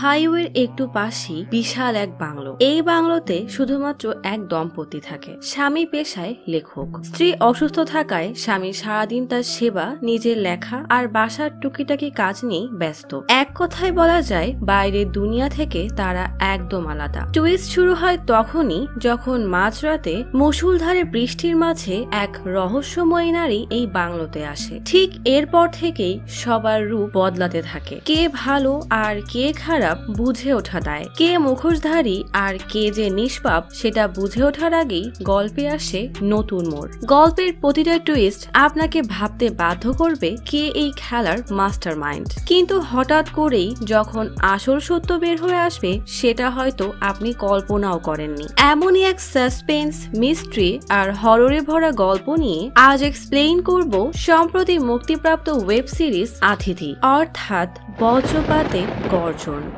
হাইওয়ের একটু পাশেই বিশাল এক বাংলো এই বাংলোতে শুধুমাত্র এক দম্পতি থাকে স্বামী পেশায় লেখক স্ত্রী অসুস্থ থাকায় স্বামী সারাদিন তার সেবা নিজের লেখা আর বাসার টুকিটাকি কাজ নিয়ে ব্যস্ত এক কথায় বলা যায় বাইরের দুনিয়া থেকে তারা একদম আলাদা টুইস্ট শুরু হয় তখনই যখন মাঝরাতে মুসুলধারে বৃষ্টির মাঝে এক রহস্যময় নারী এই বাংলোতে আসে ঠিক এরপর থেকেই সবার রূপ বদলাতে থাকে কে ভালো আর কে খারাপ বুঝে ওঠা দেয় কে মুখোশধারী আর কে যে নিষ্পাপ সেটা বুঝে ওঠার আগেই গল্পে আসে নতুন মোড় গল্পের প্রতিটা টুইস্ট আপনাকে ভাবতে বাধ্য করবে কে এই খেলার মাস্টার মাইন্ড কিন্তু হঠাৎ করেই যখন আসল সত্য বের হয়ে আসবে সেটা হয়তো আপনি কল্পনাও করেননি এমনই এক সাসপেন্স মিস্ট্রি আর হররে ভরা গল্প নিয়ে আজ এক্সপ্লেইন করব সম্প্রতি মুক্তিপ্রাপ্ত ওয়েব সিরিজ আতিথি অর্থাৎ বজ্রপাতের গর্জন করুন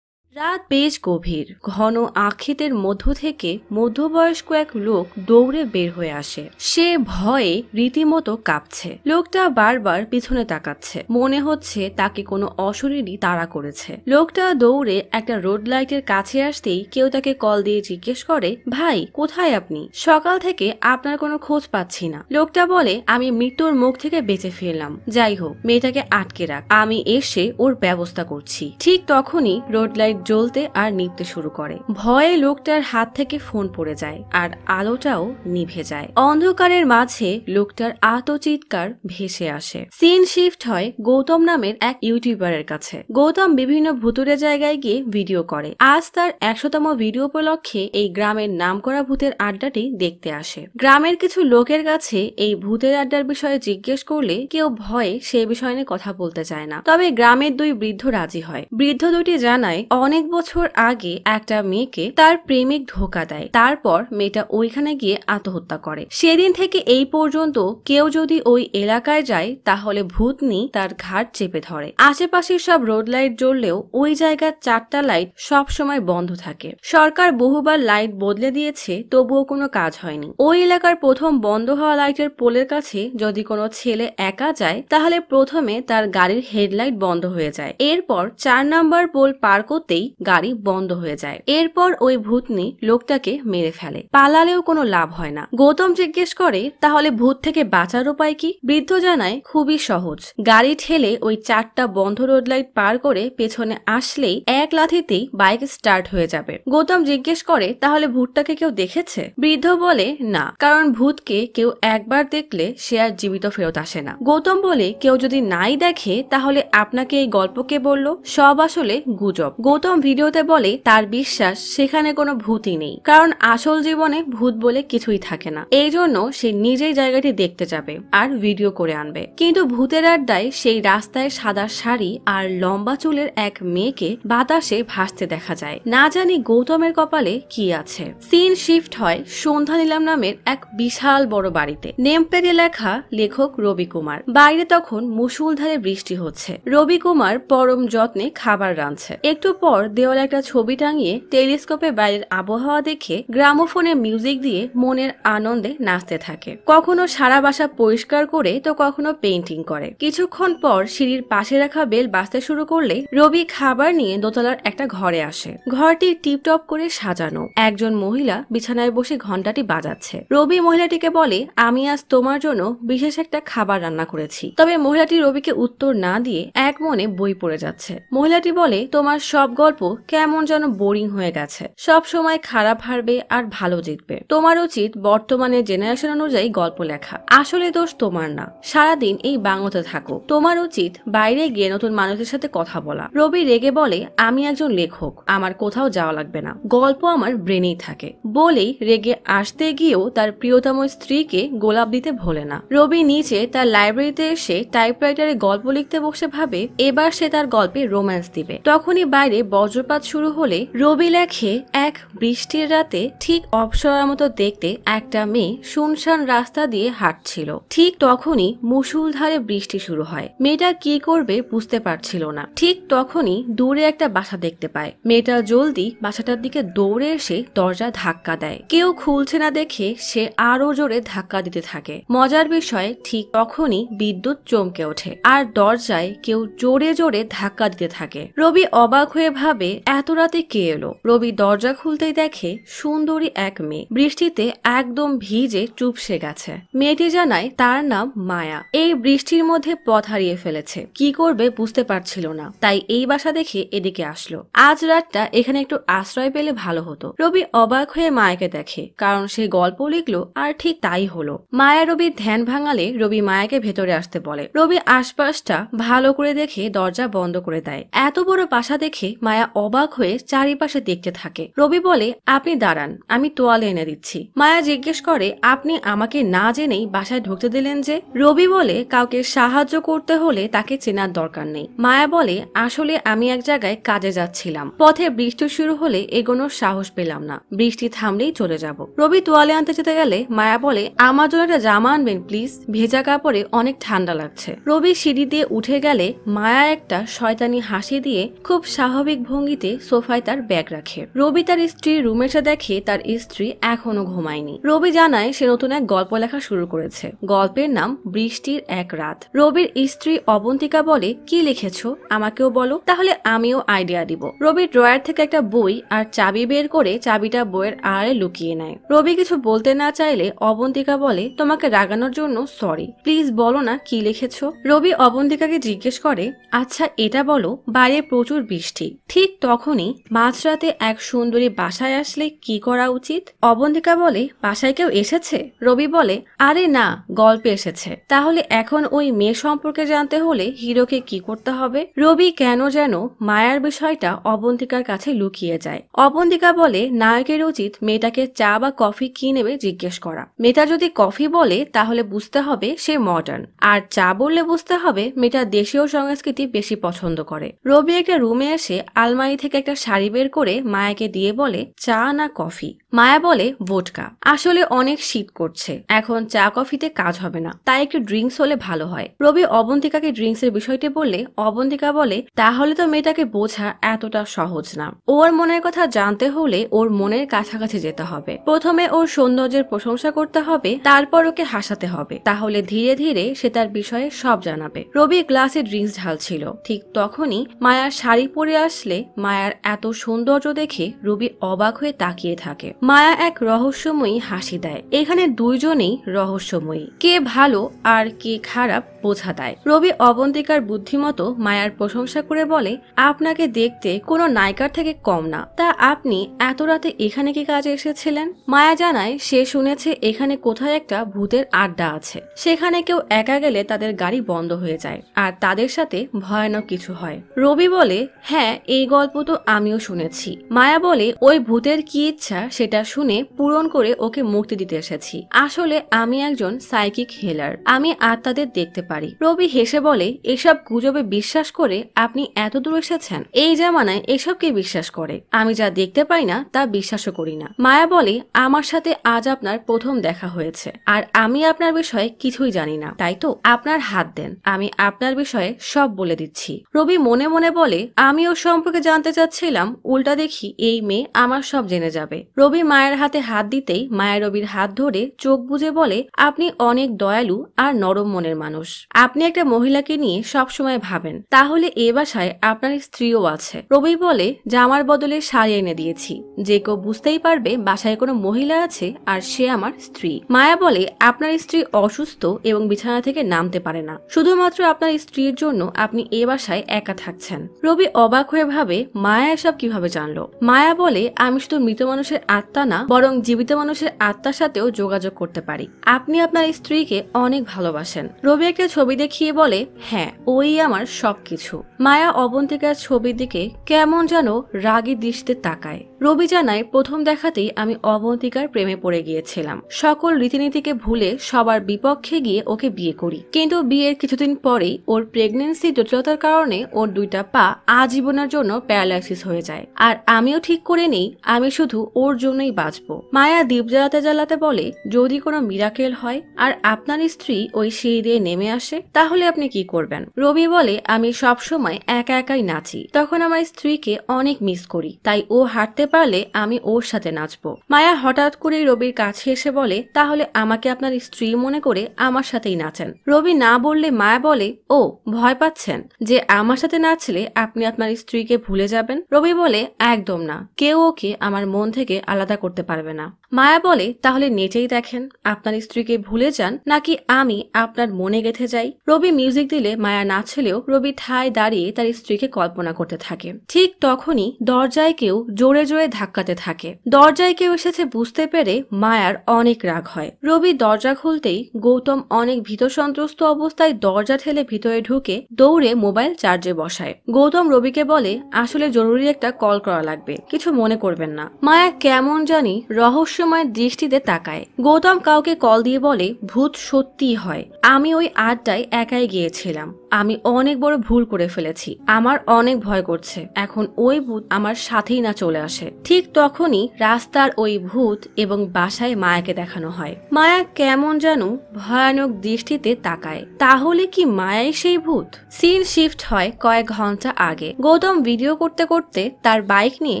রাত বেশ গভীর ঘন আখিতের মধ্য থেকে মধ্যবয়স্ক এক লোক দৌড়ে বের হয়ে আসে সে ভয়ে রীতিমতো কাঁপছে লোকটা বারবার পিছনে তাকাচ্ছে মনে হচ্ছে তাকে কোনো অশরীরই তাড়া করেছে লোকটা দৌড়ে একটা রোড লাইটের কাছে আসতেই কেউ তাকে কল দিয়ে জিজ্ঞেস করে ভাই কোথায় আপনি সকাল থেকে আপনার কোনো খোঁজ পাচ্ছি না লোকটা বলে আমি মৃত্যুর মুখ থেকে বেঁচে ফিরলাম যাই হোক মেয়েটাকে আটকে রাখ আমি এসে ওর ব্যবস্থা করছি ঠিক তখনই রোড লাইট জ্বলতে আর নিভতে শুরু করে ভয়ে লোকটার হাত থেকে ফোন পড়ে যায় আর আলোটাও নিভে যায় অন্ধকারের মাঝে লোকটার আতচিৎকার ভেসে আসে সিন শিফট হয় গৌতম নামের এক ইউটিউবারের কাছে গৌতম বিভিন্ন ভুতুরে জায়গায় গিয়ে ভিডিও করে আজ তার একশোতম ভিডিও উপলক্ষে এই গ্রামের নামকরা ভূতের আড্ডাটি দেখতে আসে গ্রামের কিছু লোকের কাছে এই ভূতের আড্ডার বিষয়ে জিজ্ঞেস করলে কেউ ভয়ে সে বিষয় নিয়ে কথা বলতে চায় না তবে গ্রামের দুই বৃদ্ধ রাজি হয় বৃদ্ধ দুটি জানায় অনেক অনেক বছর আগে একটা মেয়েকে তার প্রেমিক ধোকা দেয় তারপর মেয়েটা ওইখানে গিয়ে আত্মহত্যা করে সেদিন থেকে এই পর্যন্ত কেউ যদি ওই এলাকায় যায় তাহলে ভূতনি তার ঘাট চেপে ধরে আশেপাশের সব রোড লাইট জ্বললেও ওই জায়গার চারটা লাইট সব সময় বন্ধ থাকে সরকার বহুবার লাইট বদলে দিয়েছে তবুও কোনো কাজ হয়নি ওই এলাকার প্রথম বন্ধ হওয়া লাইটের পোলের কাছে যদি কোনো ছেলে একা যায় তাহলে প্রথমে তার গাড়ির হেডলাইট বন্ধ হয়ে যায় এরপর চার নাম্বার পোল পার করতেই পরেই গাড়ি বন্ধ হয়ে যায় এরপর ওই ভূতনি লোকটাকে মেরে ফেলে পালালেও কোনো লাভ হয় না গৌতম জিজ্ঞেস করে তাহলে ভূত থেকে বাঁচার উপায় কি বৃদ্ধ জানায় খুবই সহজ গাড়ি ঠেলে ওই চারটা বন্ধ রোড লাইট পার করে পেছনে আসলেই এক লাথিতেই বাইক স্টার্ট হয়ে যাবে গৌতম জিজ্ঞেস করে তাহলে ভূতটাকে কেউ দেখেছে বৃদ্ধ বলে না কারণ ভূতকে কেউ একবার দেখলে সে আর জীবিত ফেরত আসে না গৌতম বলে কেউ যদি নাই দেখে তাহলে আপনাকে এই গল্পকে বলল সব আসলে গুজব গৌতম প্রথম ভিডিওতে বলে তার বিশ্বাস সেখানে কোনো ভূতই নেই কারণ আসল জীবনে ভূত বলে কিছুই থাকে না এই জন্য সে নিজেই জায়গাটি দেখতে যাবে আর ভিডিও করে আনবে কিন্তু ভূতের আড্ডায় সেই রাস্তায় সাদা শাড়ি আর লম্বা চুলের এক মেয়েকে বাতাসে ভাসতে দেখা যায় না জানি গৌতমের কপালে কি আছে সিন শিফট হয় সন্ধ্যা নিলাম নামের এক বিশাল বড় বাড়িতে নেমপ্লেটে লেখা লেখক রবি কুমার বাইরে তখন মুসুলধারে বৃষ্টি হচ্ছে রবি কুমার পরম যত্নে খাবার রাঁধছে একটু পর দেওয়ালে একটা ছবি টাঙিয়ে টেলিস্কোপে বাইরের আবহাওয়া দেখে গ্রামোফোনে মিউজিক দিয়ে মনের আনন্দে নাচতে থাকে কখনো সারা বাসা পরিষ্কার করে তো কখনো পেন্টিং করে কিছুক্ষণ পর সিঁড়ির পাশে রাখা বেল বাঁচতে শুরু করলে রবি খাবার নিয়ে দোতলার একটা ঘরে আসে ঘরটি টিপটপ করে সাজানো একজন মহিলা বিছানায় বসে ঘন্টাটি বাজাচ্ছে রবি মহিলাটিকে বলে আমি আজ তোমার জন্য বিশেষ একটা খাবার রান্না করেছি তবে মহিলাটি রবিকে উত্তর না দিয়ে এক মনে বই পড়ে যাচ্ছে মহিলাটি বলে তোমার সব গল্প গল্প কেমন যেন বোরিং হয়ে গেছে সব সময় খারাপ হারবে আর ভালো জিতবে তোমার উচিত বর্তমানে জেনারেশন অনুযায়ী গল্প লেখা আসলে দোষ তোমার না সারাদিন এই বাংলাতে থাকো তোমার উচিত বাইরে গিয়ে নতুন মানুষের সাথে কথা বলা রবি রেগে বলে আমি একজন লেখক আমার কোথাও যাওয়া লাগবে না গল্প আমার ব্রেনেই থাকে বলেই রেগে আসতে গিয়েও তার প্রিয়তম স্ত্রীকে গোলাপ দিতে ভোলে না রবি নিচে তার লাইব্রেরিতে এসে টাইপরাইটারে গল্প লিখতে বসে ভাবে এবার সে তার গল্পে রোম্যান্স দিবে তখনই বাইরে বড় বজ্রপাত শুরু হলে রবি লেখে এক বৃষ্টির রাতে ঠিক অপসরার মতো দেখতে একটা মেয়ে শুনশান রাস্তা দিয়ে হাঁটছিল ঠিক তখনই মুসুলধারে বৃষ্টি শুরু হয় মেয়েটা কি করবে বুঝতে পারছিল না ঠিক তখনই দূরে একটা বাসা দেখতে পায় মেয়েটা জলদি বাসাটার দিকে দৌড়ে এসে দরজা ধাক্কা দেয় কেউ খুলছে না দেখে সে আরো জোরে ধাক্কা দিতে থাকে মজার বিষয় ঠিক তখনই বিদ্যুৎ চমকে ওঠে আর দরজায় কেউ জোরে জোরে ধাক্কা দিতে থাকে রবি অবাক হয়ে ভাবে এত রাতে কে এলো রবি দরজা খুলতেই দেখে সুন্দরী এক মেয়ে বৃষ্টিতে একদম ভিজে চুপসে গেছে মেয়েটি জানায় তার নাম মায়া এই বৃষ্টির মধ্যে পথ হারিয়ে ফেলেছে কি করবে বুঝতে পারছিল না তাই এই বাসা দেখে এদিকে আসলো আজ রাতটা এখানে একটু আশ্রয় পেলে ভালো হতো রবি অবাক হয়ে মায়াকে দেখে কারণ সে গল্প লিখলো আর ঠিক তাই হলো মায়া রবির ধ্যান ভাঙালে রবি মায়াকে ভেতরে আসতে বলে রবি আশপাশটা ভালো করে দেখে দরজা বন্ধ করে দেয় এত বড় বাসা দেখে মায়া মায়া অবাক হয়ে চারিপাশে দেখতে থাকে রবি বলে আপনি দাঁড়ান আমি তোয়ালে এনে দিচ্ছি মায়া জিজ্ঞেস করে আপনি আমাকে না জেনেই বাসায় ঢুকতে দিলেন যে রবি বলে কাউকে সাহায্য করতে হলে তাকে চেনার দরকার নেই মায়া বলে আসলে আমি এক জায়গায় কাজে যাচ্ছিলাম পথে বৃষ্টি শুরু হলে এগোনোর সাহস পেলাম না বৃষ্টি থামলেই চলে যাব রবি তোয়ালে আনতে যেতে গেলে মায়া বলে আমার জন্য একটা জামা আনবেন প্লিজ ভেজা কাপড়ে অনেক ঠান্ডা লাগছে রবি সিঁড়ি দিয়ে উঠে গেলে মায়া একটা শয়তানি হাসি দিয়ে খুব স্বাভাবিক ভঙ্গিতে সোফায় তার ব্যাগ রাখে রবি তার স্ত্রীর রুমে দেখে তার স্ত্রী এখনো ঘুমায়নি রবি জানায় সে নতুন এক গল্প লেখা শুরু করেছে গল্পের নাম বৃষ্টির এক রাত রবির স্ত্রী অবন্তিকা বলে কি লিখেছো আমাকেও বলো তাহলে আমিও আইডিয়া দিব রবি ড্রয়ার থেকে একটা বই আর চাবি বের করে চাবিটা বইয়ের আড়ে লুকিয়ে নেয় রবি কিছু বলতে না চাইলে অবন্তিকা বলে তোমাকে রাগানোর জন্য সরি প্লিজ বলো না কি লিখেছো রবি অবন্তিকাকে জিজ্ঞেস করে আচ্ছা এটা বলো বাইরে প্রচুর বৃষ্টি ঠিক তখনই মাঝরাতে এক সুন্দরী বাসায় আসলে কি করা উচিত অবন্তিকা বলে বাসায় কেউ এসেছে রবি বলে আরে না গল্পে এসেছে তাহলে এখন ওই মেয়ে সম্পর্কে জানতে হলে হিরোকে কি করতে হবে রবি কেন যেন মায়ার বিষয়টা অবন্তিকার কাছে লুকিয়ে যায় অবন্তিকা বলে নায়কের উচিত মেয়েটাকে চা বা কফি কি নেবে জিজ্ঞেস করা মেয়েটা যদি কফি বলে তাহলে বুঝতে হবে সে মডার্ন আর চা বললে বুঝতে হবে মেয়েটা দেশীয় সংস্কৃতি বেশি পছন্দ করে রবি একটা রুমে এসে আলমারি থেকে একটা শাড়ি বের করে মায়াকে দিয়ে বলে চা না কফি মায়া বলে ভোটকা আসলে অনেক শীত করছে এখন চা কফিতে কাজ হবে না তাই একটু ড্রিঙ্কস হলে ভালো হয় রবি অবন্তিকাকে ড্রিঙ্কস এর বিষয়টি বললে অবন্তিকা বলে তাহলে তো মেয়েটাকে বোঝা এতটা সহজ না ওর মনের কথা জানতে হলে ওর মনের কাছাকাছি যেতে হবে প্রথমে ওর সৌন্দর্যের প্রশংসা করতে হবে তারপর ওকে হাসাতে হবে তাহলে ধীরে ধীরে সে তার বিষয়ে সব জানাবে রবি গ্লাসে ড্রিঙ্কস ঢালছিল ঠিক তখনই মায়া শাড়ি পরে আসলে ছেলে মায়ার এত সৌন্দর্য দেখে রুবি অবাক হয়ে তাকিয়ে থাকে মায়া এক রহস্যময়ী হাসি দেয় এখানে দুইজনেই রহস্যময়ী কে ভালো আর কে খারাপ বোঝা দেয় রবি অবন্তিকার বুদ্ধিমতো মায়ার প্রশংসা করে বলে আপনাকে দেখতে কোনো নায়িকার থেকে কম না তা আপনি এত রাতে এখানে কি কাজে এসেছিলেন মায়া জানায় সে শুনেছে এখানে কোথায় একটা ভূতের আড্ডা আছে সেখানে কেউ একা গেলে তাদের গাড়ি বন্ধ হয়ে যায় আর তাদের সাথে ভয়ানক কিছু হয় রবি বলে হ্যাঁ এই গল্প তো আমিও শুনেছি মায়া বলে ওই ভূতের কি ইচ্ছা সেটা শুনে পূরণ করে ওকে মুক্তি দিতে এসেছি আসলে আমি একজন সাইকিক হেলার আমি আত্মাদের দেখতে পাই পারি রবি হেসে বলে এসব গুজবে বিশ্বাস করে আপনি এত দূর এসেছেন এই জামানায় এসবকে বিশ্বাস করে আমি যা দেখতে পাই না তা বিশ্বাসও করি না মায়া বলে আমার সাথে আজ আপনার প্রথম দেখা হয়েছে আর আমি আপনার বিষয়ে কিছুই জানি না তাই তো আপনার হাত দেন আমি আপনার বিষয়ে সব বলে দিচ্ছি রবি মনে মনে বলে আমি ওর সম্পর্কে জানতে চাচ্ছিলাম উল্টা দেখি এই মেয়ে আমার সব জেনে যাবে রবি মায়ের হাতে হাত দিতেই মায়া রবির হাত ধরে চোখ বুঝে বলে আপনি অনেক দয়ালু আর নরম মনের মানুষ আপনি একটা মহিলাকে নিয়ে সবসময় ভাবেন তাহলে এ বাসায় আপনার স্ত্রীও আছে রবি বলে জামার বদলে শাড়ি এনে দিয়েছি যে কেউ বুঝতেই পারবে বাসায় কোনো মহিলা আছে আর সে আমার স্ত্রী মায়া বলে আপনার স্ত্রী অসুস্থ এবং বিছানা থেকে নামতে পারে না শুধুমাত্র আপনার স্ত্রীর জন্য আপনি এ বাসায় একা থাকছেন রবি অবাক হয়ে ভাবে মায়া এসব কিভাবে জানলো মায়া বলে আমি শুধু মৃত মানুষের আত্মা না বরং জীবিত মানুষের আত্মার সাথেও যোগাযোগ করতে পারি আপনি আপনার স্ত্রীকে অনেক ভালোবাসেন রবি একটা ছবি দেখিয়ে বলে হ্যাঁ ওই আমার সব কিছু মায়া অবন্তিকার ছবির দিকে কেমন যেন রাগি দৃষ্টিতে তাকায় রবি জানায় প্রথম দেখাতেই আমি অবন্তিকার প্রেমে পড়ে গিয়েছিলাম সকল রীতিনীতিকে ভুলে সবার বিপক্ষে গিয়ে ওকে বিয়ে করি কিন্তু বিয়ের কিছুদিন পরেই ওর প্রেগনেন্সি জটিলতার কারণে ওর দুইটা পা আজীবনের জন্য প্যারালাইসিস হয়ে যায় আর আমিও ঠিক করে নেই আমি শুধু ওর জন্যই বাঁচব মায়া দ্বীপ জ্বালাতে জ্বালাতে বলে যদি কোনো মিরাকেল হয় আর আপনার স্ত্রী ওই সিঁড়ি দিয়ে নেমে আসে তাহলে আপনি কি করবেন রবি বলে আমি সব সময় একা একাই নাচি তখন আমার স্ত্রীকে অনেক মিস করি তাই ও হাঁটতে পারলে আমি ওর সাথে নাচবো মায়া হঠাৎ করে রবির কাছে এসে বলে তাহলে আমাকে আপনার স্ত্রী মনে করে আমার সাথেই নাচেন রবি না বললে মায়া বলে ও ভয় পাচ্ছেন যে আমার সাথে নাচলে আপনি আপনার স্ত্রীকে ভুলে যাবেন রবি বলে একদম না কেউ ওকে আমার মন থেকে আলাদা করতে পারবে না মায়া বলে তাহলে নেটেই দেখেন আপনার স্ত্রীকে ভুলে যান নাকি আমি আপনার মনে গেঁথে যাই রবি মিউজিক দিলে মায়া না ছেলেও রবি ঠায় দাঁড়িয়ে তার স্ত্রীকে কল্পনা করতে থাকে ঠিক তখনই দরজায় কেউ জোরে জোরে ধাক্কাতে থাকে দরজায় কেউ এসেছে বুঝতে পেরে মায়ার অনেক রাগ হয় রবি দরজা খুলতেই গৌতম অনেক ভীত সন্ত্রস্ত অবস্থায় দরজা ঠেলে ভিতরে ঢুকে দৌড়ে মোবাইল চার্জে বসায় গৌতম রবিকে বলে আসলে জরুরি একটা কল করা লাগবে কিছু মনে করবেন না মায়া কেমন জানি রহস্য রহস্যময় দৃষ্টিতে তাকায় গৌতম কাউকে কল দিয়ে বলে ভূত সত্যিই হয় আমি ওই আড্ডায় একাই গিয়েছিলাম আমি অনেক বড় ভুল করে ফেলেছি আমার অনেক ভয় করছে এখন ওই ভূত আমার সাথেই না চলে আসে ঠিক তখনই রাস্তার ওই ভূত এবং বাসায় মায়াকে দেখানো হয় মায়া কেমন যেন ভয়ানক দৃষ্টিতে তাকায় তাহলে কি মায়াই সেই ভূত সিন শিফট হয় কয়েক ঘন্টা আগে গৌতম ভিডিও করতে করতে তার বাইক নিয়ে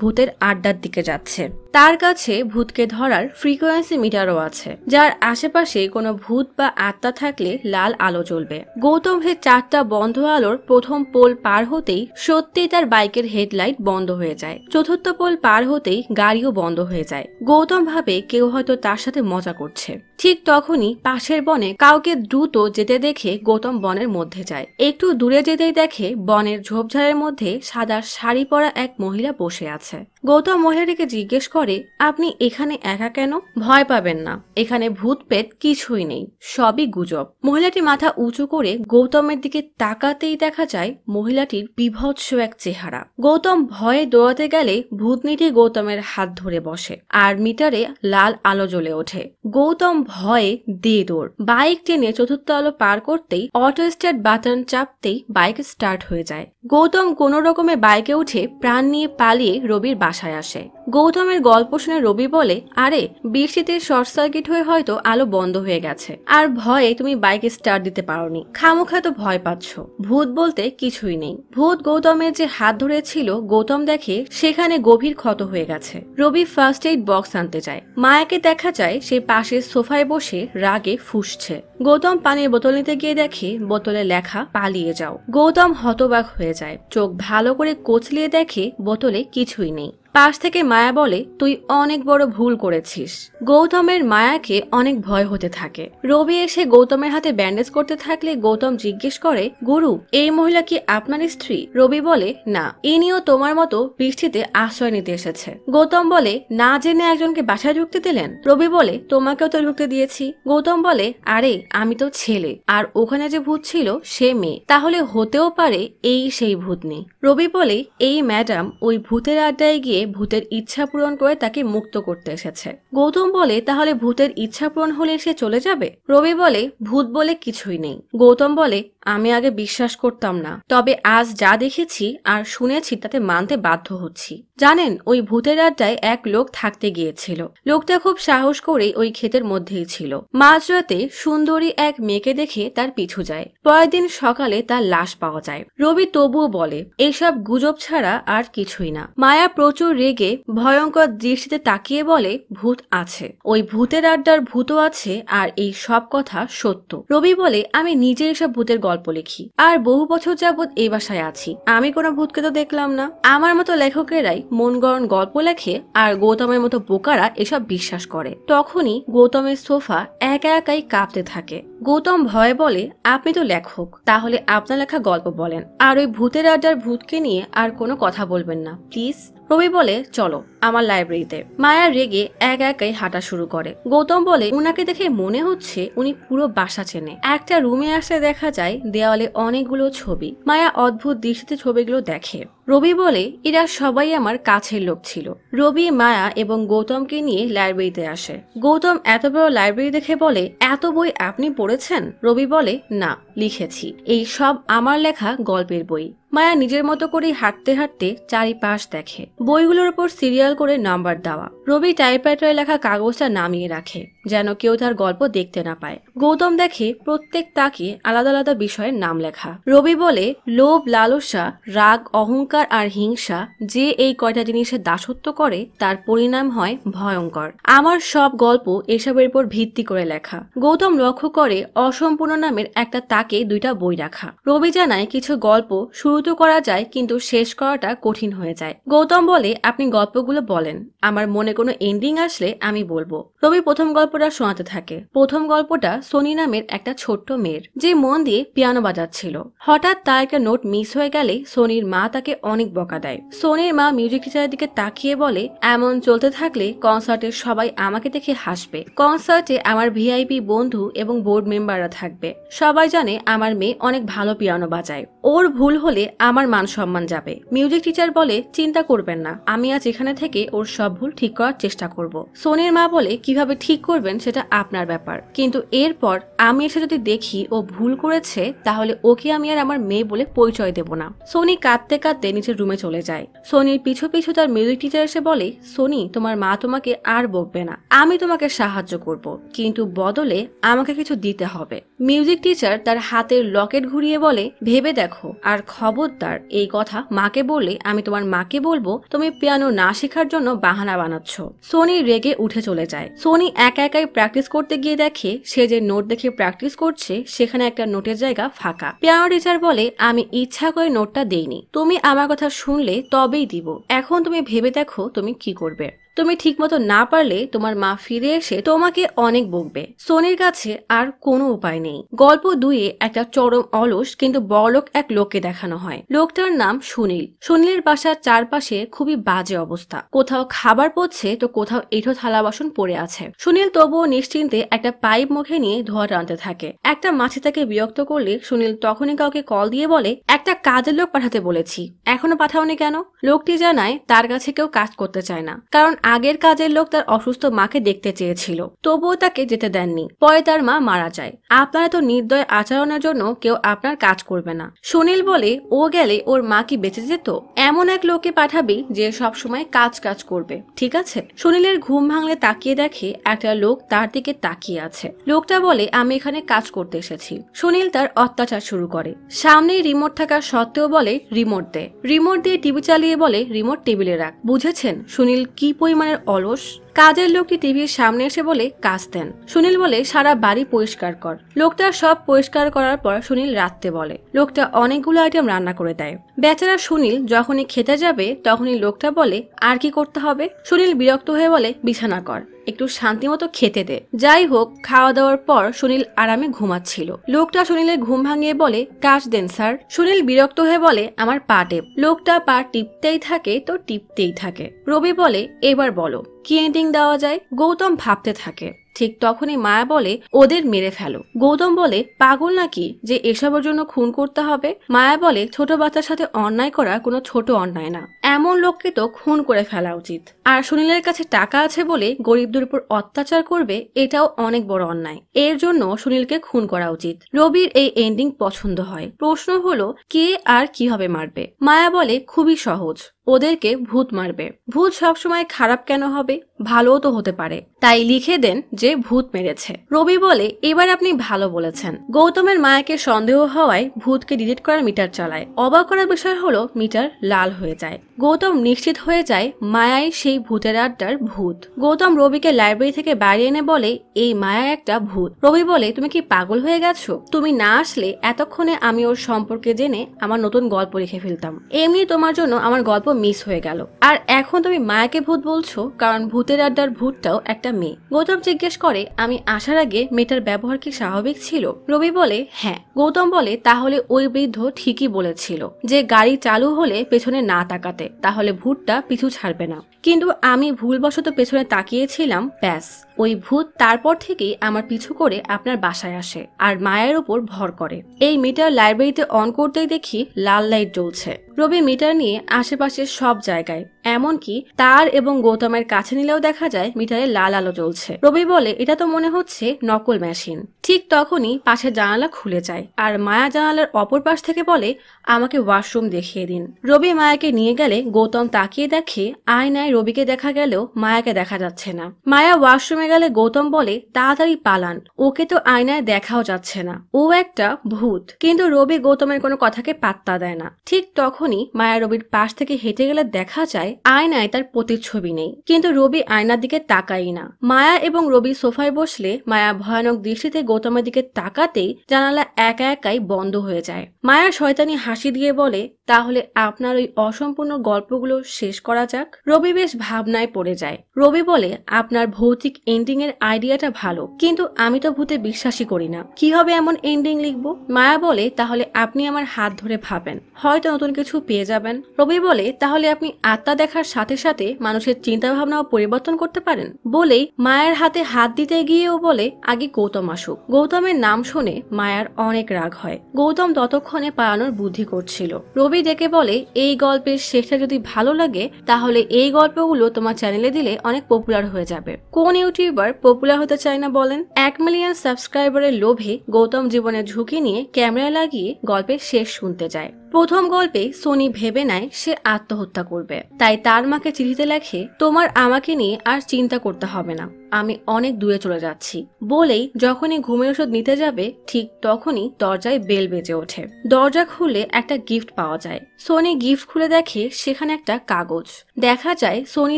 ভূতের আড্ডার দিকে যাচ্ছে তার কাছে ভূতকে ধরার ফ্রিকোয়েন্সি মিটারও আছে যার আশেপাশে কোনো ভূত বা আত্মা থাকলে লাল আলো জ্বলবে গৌতম সে চারটা বন্ধ আলোর প্রথম পোল পার হতেই সত্যি তার বাইকের হেডলাইট বন্ধ হয়ে যায় চতুর্থ পোল পার হতেই গাড়িও বন্ধ হয়ে যায় গৌতম ভাবে কেউ হয়তো তার সাথে মজা করছে ঠিক তখনই পাশের বনে কাউকে দ্রুত যেতে দেখে গৌতম বনের মধ্যে যায় একটু দূরে যেতেই দেখে বনের ঝোপঝাড়ের মধ্যে সাদা শাড়ি পরা এক মহিলা বসে আছে গৌতম মহিলাটিকে জিজ্ঞেস করে পরে আপনি এখানে একা কেন ভয় পাবেন না এখানে ভূত পেট কিছুই নেই সবই গুজব মহিলাটি মাথা উঁচু করে গৌতমের দিকে তাকাতেই দেখা যায় মহিলাটির বিভৎস এক চেহারা গৌতম ভয়ে দৌড়াতে গেলে ভূতনিটি গৌতমের হাত ধরে বসে আর মিটারে লাল আলো জ্বলে ওঠে গৌতম ভয়ে দে দৌড় বাইক টেনে চতুর্থ আলো পার করতেই অটো স্টার্ট বাটন চাপতেই বাইক স্টার্ট হয়ে যায় গৌতম কোন রকমে বাইকে উঠে প্রাণ নিয়ে পালিয়ে রবির বাসায় আসে গৌতমের গল্প শুনে রবি বলে আরে বৃষ্টিতে শর্ট সার্কিট হয়ে হয়তো আলো বন্ধ হয়ে গেছে আর ভয়ে তুমি বাইকে স্টার্ট দিতে পারোনি খামোখা তো ভয় পাচ্ছ ভূত বলতে কিছুই নেই ভূত গৌতমের যে হাত ধরেছিল গৌতম দেখে সেখানে গভীর ক্ষত হয়ে গেছে রবি ফার্স্ট এইড বক্স আনতে যায় মায়াকে দেখা যায় সে পাশের সোফায় বসে রাগে ফুসছে গৌতম পানির বোতল নিতে গিয়ে দেখে বোতলে লেখা পালিয়ে যাও গৌতম হতবাক হয়ে যায় চোখ ভালো করে কোচলিয়ে দেখে বোতলে কিছুই নেই পাশ থেকে মায়া বলে তুই অনেক বড় ভুল করেছিস গৌতমের মায়াকে অনেক ভয় হতে থাকে রবি এসে গৌতমের হাতে ব্যান্ডেজ করতে থাকলে গৌতম জিজ্ঞেস করে গুরু এই মহিলা কি আপনার স্ত্রী রবি বলে না ইনিও তোমার মতো বৃষ্টিতে আশ্রয় নিতে এসেছে গৌতম বলে না জেনে একজনকে বাসায় ঢুকতে দিলেন রবি বলে তোমাকেও তো ঢুকতে দিয়েছি গৌতম বলে আরে আমি তো ছেলে আর ওখানে যে ভূত ছিল সে মেয়ে তাহলে হতেও পারে এই সেই ভূত নেই রবি বলে এই ম্যাডাম ওই ভূতের আড্ডায় গিয়ে ভূতের ইচ্ছা পূরণ করে তাকে মুক্ত করতে এসেছে গৌতম বলে তাহলে ভূতের ইচ্ছা পূরণ হলে সে চলে যাবে রবি বলে ভূত বলে কিছুই নেই গৌতম বলে আমি আগে বিশ্বাস করতাম না তবে আজ যা দেখেছি আর শুনেছি তাতে মানতে বাধ্য হচ্ছি জানেন ওই ভূতের আড্ডায় এক লোক থাকতে গিয়েছিল লোকটা খুব সাহস করে ওই ক্ষেতের মধ্যেই ছিল মাঝরাতে সুন্দরী এক মেয়েকে দেখে তার পিছু যায় পরের দিন সকালে তার লাশ পাওয়া যায় রবি তবুও বলে এসব গুজব ছাড়া আর কিছুই না মায়া প্রচুর রেগে ভয়ঙ্কর দৃষ্টিতে তাকিয়ে বলে ভূত আছে ওই ভূতের আড্ডার ভূতও আছে আর এই সব কথা সত্য রবি বলে আমি নিজে এসব ভূতের গল্প লিখি আর বহু বছর যাবৎ এই বাসায় আছি আমি কোনো ভূতকে তো দেখলাম না আমার মতো লেখকেরাই মন গরণ গল্প লেখে আর গৌতমের মতো বোকারা এসব বিশ্বাস করে তখনই গৌতমের সোফা একা একাই কাঁপতে থাকে গৌতম ভয়ে বলে আপনি তো লেখক তাহলে আপনার লেখা গল্প বলেন আর ওই ভূতের আড্ডার ভূতকে নিয়ে আর কোনো কথা বলবেন না প্লিজ রবি বলে চলো আমার লাইব্রেরিতে মায়া রেগে এক একাই হাঁটা শুরু করে গৌতম বলে উনাকে দেখে মনে হচ্ছে উনি পুরো বাসা চেনে একটা রুমে আসতে দেখা যায় দেওয়ালে অনেকগুলো ছবি মায়া অদ্ভুত দৃষ্টিতে ছবিগুলো দেখে রবি বলে এরা সবাই আমার কাছের লোক ছিল রবি মায়া এবং গৌতমকে নিয়ে লাইব্রেরিতে আসে গৌতম এত বড় লাইব্রেরি দেখে বলে এত বই আপনি পড়েছেন রবি বলে না লিখেছি এই সব আমার লেখা গল্পের বই মায়া নিজের মতো করে হাঁটতে হাঁটতে চারিপাশ দেখে বইগুলোর উপর সিরিয়াল করে নাম্বার দেওয়া রবি টাইপরাইটারে লেখা কাগজটা নামিয়ে রাখে যেন কেউ তার গল্প দেখতে না পায় গৌতম দেখে প্রত্যেক তাকে আলাদা আলাদা বিষয়ের নাম লেখা রবি বলে লোভ লালসা রাগ অহংকার আর হিংসা যে এই কয়টা জিনিসের দাসত্ব করে তার পরিণাম হয় ভয়ঙ্কর আমার সব গল্প এসবের উপর ভিত্তি করে লেখা গৌতম লক্ষ্য করে অসম্পূর্ণ নামের একটা তাকে দুইটা বই রাখা রবি জানায় কিছু গল্প শুরু তো করা যায় কিন্তু শেষ করাটা কঠিন হয়ে যায় গৌতম বলে আপনি গল্পগুলো বলেন আমার মনে কোনো এন্ডিং আসলে আমি বলবো রবি প্রথম গল্প গল্পটা শোনাতে থাকে প্রথম গল্পটা সোনি নামের একটা ছোট্ট মেয়ের যে মন দিয়ে পিয়ানো বাজাচ্ছিল হঠাৎ তার একটা নোট মিস হয়ে গেলে সোনির মা তাকে অনেক বকা দেয় সোনির মা মিউজিক টিচারের দিকে তাকিয়ে বলে এমন চলতে থাকলে কনসার্টে সবাই আমাকে দেখে হাসবে কনসার্টে আমার ভিআইপি বন্ধু এবং বোর্ড মেম্বাররা থাকবে সবাই জানে আমার মেয়ে অনেক ভালো পিয়ানো বাজায় ওর ভুল হলে আমার মান সম্মান যাবে মিউজিক টিচার বলে চিন্তা করবেন না আমি আজ এখানে থেকে ওর সব ভুল ঠিক করার চেষ্টা করব সোনির মা বলে কিভাবে ঠিক করবে করবেন সেটা আপনার ব্যাপার কিন্তু এরপর আমি এসে যদি দেখি ও ভুল করেছে তাহলে ওকে আমি আর আমার মেয়ে বলে পরিচয় দেব না সোনি কাঁদতে কাঁদতে নিজের রুমে চলে যায় সোনির পিছু পিছু তার মিউজিক টিচার এসে বলে সোনি তোমার মা তোমাকে আর বকবে না আমি তোমাকে সাহায্য করব কিন্তু বদলে আমাকে কিছু দিতে হবে মিউজিক টিচার তার হাতের লকেট ঘুরিয়ে বলে ভেবে দেখো আর খবরদার এই কথা মাকে বলে আমি তোমার মাকে বলবো তুমি পিয়ানো না শেখার জন্য বাহানা বানাচ্ছ সোনি রেগে উঠে চলে যায় সোনি একা একাই প্র্যাকটিস করতে গিয়ে দেখে সে যে নোট দেখে প্র্যাকটিস করছে সেখানে একটা নোটের জায়গা ফাঁকা পিয়ানো টিচার বলে আমি ইচ্ছা করে নোটটা দেইনি তুমি আমার কথা শুনলে তবেই দিব এখন তুমি ভেবে দেখো তুমি কি করবে তুমি ঠিক মতো না পারলে তোমার মা ফিরে এসে তোমাকে অনেক বকবে সোনির কাছে আর কোনো উপায় নেই গল্প দুয়ে একটা চরম অলস কিন্তু বড়লোক এক লোককে দেখানো হয় লোকটার নাম সুনীল সুনীলের বাসার চারপাশে খুবই বাজে অবস্থা কোথাও খাবার পড়ছে তো কোথাও এঠো থালা বাসন পড়ে আছে সুনীল তবুও নিশ্চিন্তে একটা পাইপ মুখে নিয়ে ধোয়া টানতে থাকে একটা মাছি তাকে বিরক্ত করলে সুনীল তখনই কাউকে কল দিয়ে বলে একটা কাজের লোক পাঠাতে বলেছি এখনো পাঠাওনি কেন লোকটি জানায় তার কাছে কেউ কাজ করতে চায় না কারণ আগের কাজের লোক তার অসুস্থ মাকে দেখতে চেয়েছিল তবুও তাকে যেতে দেননি পরে তার মা মারা যায় আপনারা তো নির্দয় আচরণের জন্য কেউ আপনার কাজ করবে না সুনীল বলে ও গেলে ওর মা কি বেঁচে যেত এমন এক লোককে পাঠাবি যে সব সময় কাজ কাজ করবে ঠিক আছে সুনীলের ঘুম ভাঙলে তাকিয়ে দেখে একটা লোক তার দিকে তাকিয়ে আছে লোকটা বলে আমি এখানে কাজ করতে এসেছি সুনীল তার অত্যাচার শুরু করে সামনে রিমোট থাকা সত্ত্বেও বলে রিমোট দে রিমোট দিয়ে টিভি চালিয়ে বলে রিমোট টেবিলে রাখ বুঝেছেন সুনীল কি পরিমাণ মানের অলস কাজের লোকটি টিভির সামনে এসে বলে কাজ দেন সুনীল বলে সারা বাড়ি পরিষ্কার কর লোকটা সব পরিষ্কার করার পর সুনীল রাত্রে বলে লোকটা অনেকগুলো আইটেম রান্না করে দেয় বেচারা সুনীল যখনই খেতে যাবে তখনই লোকটা বলে আর কি করতে হবে সুনীল বিরক্ত হয়ে বলে বিছানা কর একটু শান্তি মতো খেতে দে যাই হোক খাওয়া দাওয়ার পর সুনীল আরামে ঘুমাচ্ছিল লোকটা সুনীলের ঘুম ভাঙিয়ে বলে কাজ দেন স্যার সুনীল বিরক্ত হয়ে বলে আমার পা টেপ লোকটা পা টিপতেই থাকে তো টিপতেই থাকে রবি বলে এবার বলো কি এন্ডিং দেওয়া যায় গৌতম ভাবতে থাকে ঠিক তখনই মায়া বলে ওদের মেরে ফেলো গৌতম বলে পাগল নাকি যে এসবের জন্য খুন করতে হবে মায়া বলে ছোট বাচ্চার সাথে অন্যায় করা কোনো ছোট অন্যায় না এমন লোককে তো খুন করে ফেলা উচিত আর সুনীলের কাছে টাকা আছে বলে গরিবদের উপর অত্যাচার করবে এটাও অনেক বড় অন্যায় এর জন্য সুনীলকে খুন করা উচিত রবির এই এন্ডিং পছন্দ হয় প্রশ্ন হলো কে আর কিভাবে মারবে মায়া বলে খুবই সহজ ওদেরকে ভূত মারবে ভূত সবসময় খারাপ কেন হবে ভালোও তো হতে পারে তাই লিখে দেন যে ভূত মেরেছে রবি বলে এবার আপনি ভালো বলেছেন গৌতমের মায়াকে সন্দেহ হওয়ায় ভূতকে ডিলিট করার মিটার চালায় অবাক করার বিষয় হলো মিটার লাল হয়ে যায় গৌতম নিশ্চিত হয়ে যায় মায়াই সেই ভূতের আড্ডার ভূত গৌতম রবিকে লাইব্রেরি থেকে বাইরে এনে বলে এই মায়া একটা ভূত রবি বলে তুমি কি পাগল হয়ে গেছো তুমি না আসলে এতক্ষণে আমি ওর সম্পর্কে জেনে আমার নতুন গল্প লিখে ফেলতাম এমনি তোমার জন্য আমার গল্প মিস হয়ে গেল আর এখন তুমি মায়াকে ভূত বলছো কারণ ভূত ভূতের আড্ডার ভূতটাও একটা মেয়ে গৌতম জিজ্ঞেস করে আমি আসার আগে মেয়েটার ব্যবহার কি স্বাভাবিক ছিল রবি বলে হ্যাঁ গৌতম বলে তাহলে ওই বৃদ্ধ ঠিকই বলেছিল যে গাড়ি চালু হলে পেছনে না তাকাতে তাহলে ভূতটা পিছু ছাড়বে না কিন্তু আমি ভুলবশত পেছনে তাকিয়েছিলাম ব্যাস ওই ভূত তারপর থেকেই আমার পিছু করে আপনার বাসায় আসে আর মায়ের ওপর ভর করে এই মিটার লাইব্রেরিতে অন করতেই দেখি লাল লাইট জ্বলছে রবি মিটার নিয়ে আশেপাশের সব জায়গায় এমনকি তার এবং গৌতমের কাছে নিলেও দেখা যায় মিটারে লাল আলো জ্বলছে রবি বলে এটা তো মনে হচ্ছে নকল মেশিন ঠিক তখনই পাশে জানালা খুলে যায় আর মায়া জানালার অপর পাশ থেকে বলে আমাকে ওয়াশরুম দেখিয়ে দিন রবি মায়াকে নিয়ে গেলে গৌতম তাকিয়ে দেখে আয়নায় সময় রবিকে দেখা গেলেও মায়াকে দেখা যাচ্ছে না মায়া ওয়াশরুমে গেলে গৌতম বলে তাড়াতাড়ি পালান ওকে তো আয়নায় দেখাও যাচ্ছে না ও একটা ভূত কিন্তু রবি গৌতমের কোনো কথাকে পাত্তা দেয় না ঠিক তখনই মায়া রবির পাশ থেকে হেঁটে গেলে দেখা যায় আয়নায় তার প্রতিচ্ছবি নেই কিন্তু রবি আয়নার দিকে তাকাই না মায়া এবং রবি সোফায় বসলে মায়া ভয়ানক দৃষ্টিতে গৌতমের দিকে তাকাতেই জানালা একা একাই বন্ধ হয়ে যায় মায়া শয়তানি হাসি দিয়ে বলে তাহলে আপনার ওই অসম্পূর্ণ গল্পগুলো শেষ করা যাক রবি বেশ ভাবনায় পড়ে যায় রবি বলে আপনার ভৌতিক এন্ডিং এর আইডিয়াটা ভালো কিন্তু আমি তো ভূতে বিশ্বাসই করি না কি হবে এমন এন্ডিং লিখব মায়া বলে তাহলে আপনি আমার হাত ধরে ভাবেন হয়তো নতুন কিছু পেয়ে যাবেন রবি বলে তাহলে আপনি আত্মা দেখার সাথে সাথে মানুষের চিন্তা ভাবনাও পরিবর্তন করতে পারেন বলেই মায়ের হাতে হাত দিতে গিয়েও বলে আগে গৌতম আসুক গৌতমের নাম শুনে মায়ার অনেক রাগ হয় গৌতম ততক্ষণে পালানোর বুদ্ধি করছিল রবি সবাই ডেকে বলে এই গল্পের শেষটা যদি ভালো লাগে তাহলে এই গল্পগুলো তোমার চ্যানেলে দিলে অনেক পপুলার হয়ে যাবে কোন ইউটিউবার পপুলার হতে চায় না বলেন এক মিলিয়ন সাবস্ক্রাইবারের লোভে গৌতম জীবনের ঝুঁকি নিয়ে ক্যামেরা লাগিয়ে গল্পের শেষ শুনতে যায় প্রথম গল্পে সোনি ভেবে নেয় সে আত্মহত্যা করবে তাই তার মাকে চিঠিতে লেখে তোমার আমাকে নিয়ে আর চিন্তা করতে হবে না আমি অনেক দূরে চলে যাচ্ছি বলেই যখনই ঘুমের ওষুধ নিতে যাবে ঠিক তখনই দরজায় বেল বেজে ওঠে দরজা খুলে একটা গিফট পাওয়া যায় সোনি গিফট খুলে দেখে সেখানে একটা কাগজ দেখা যায় সোনি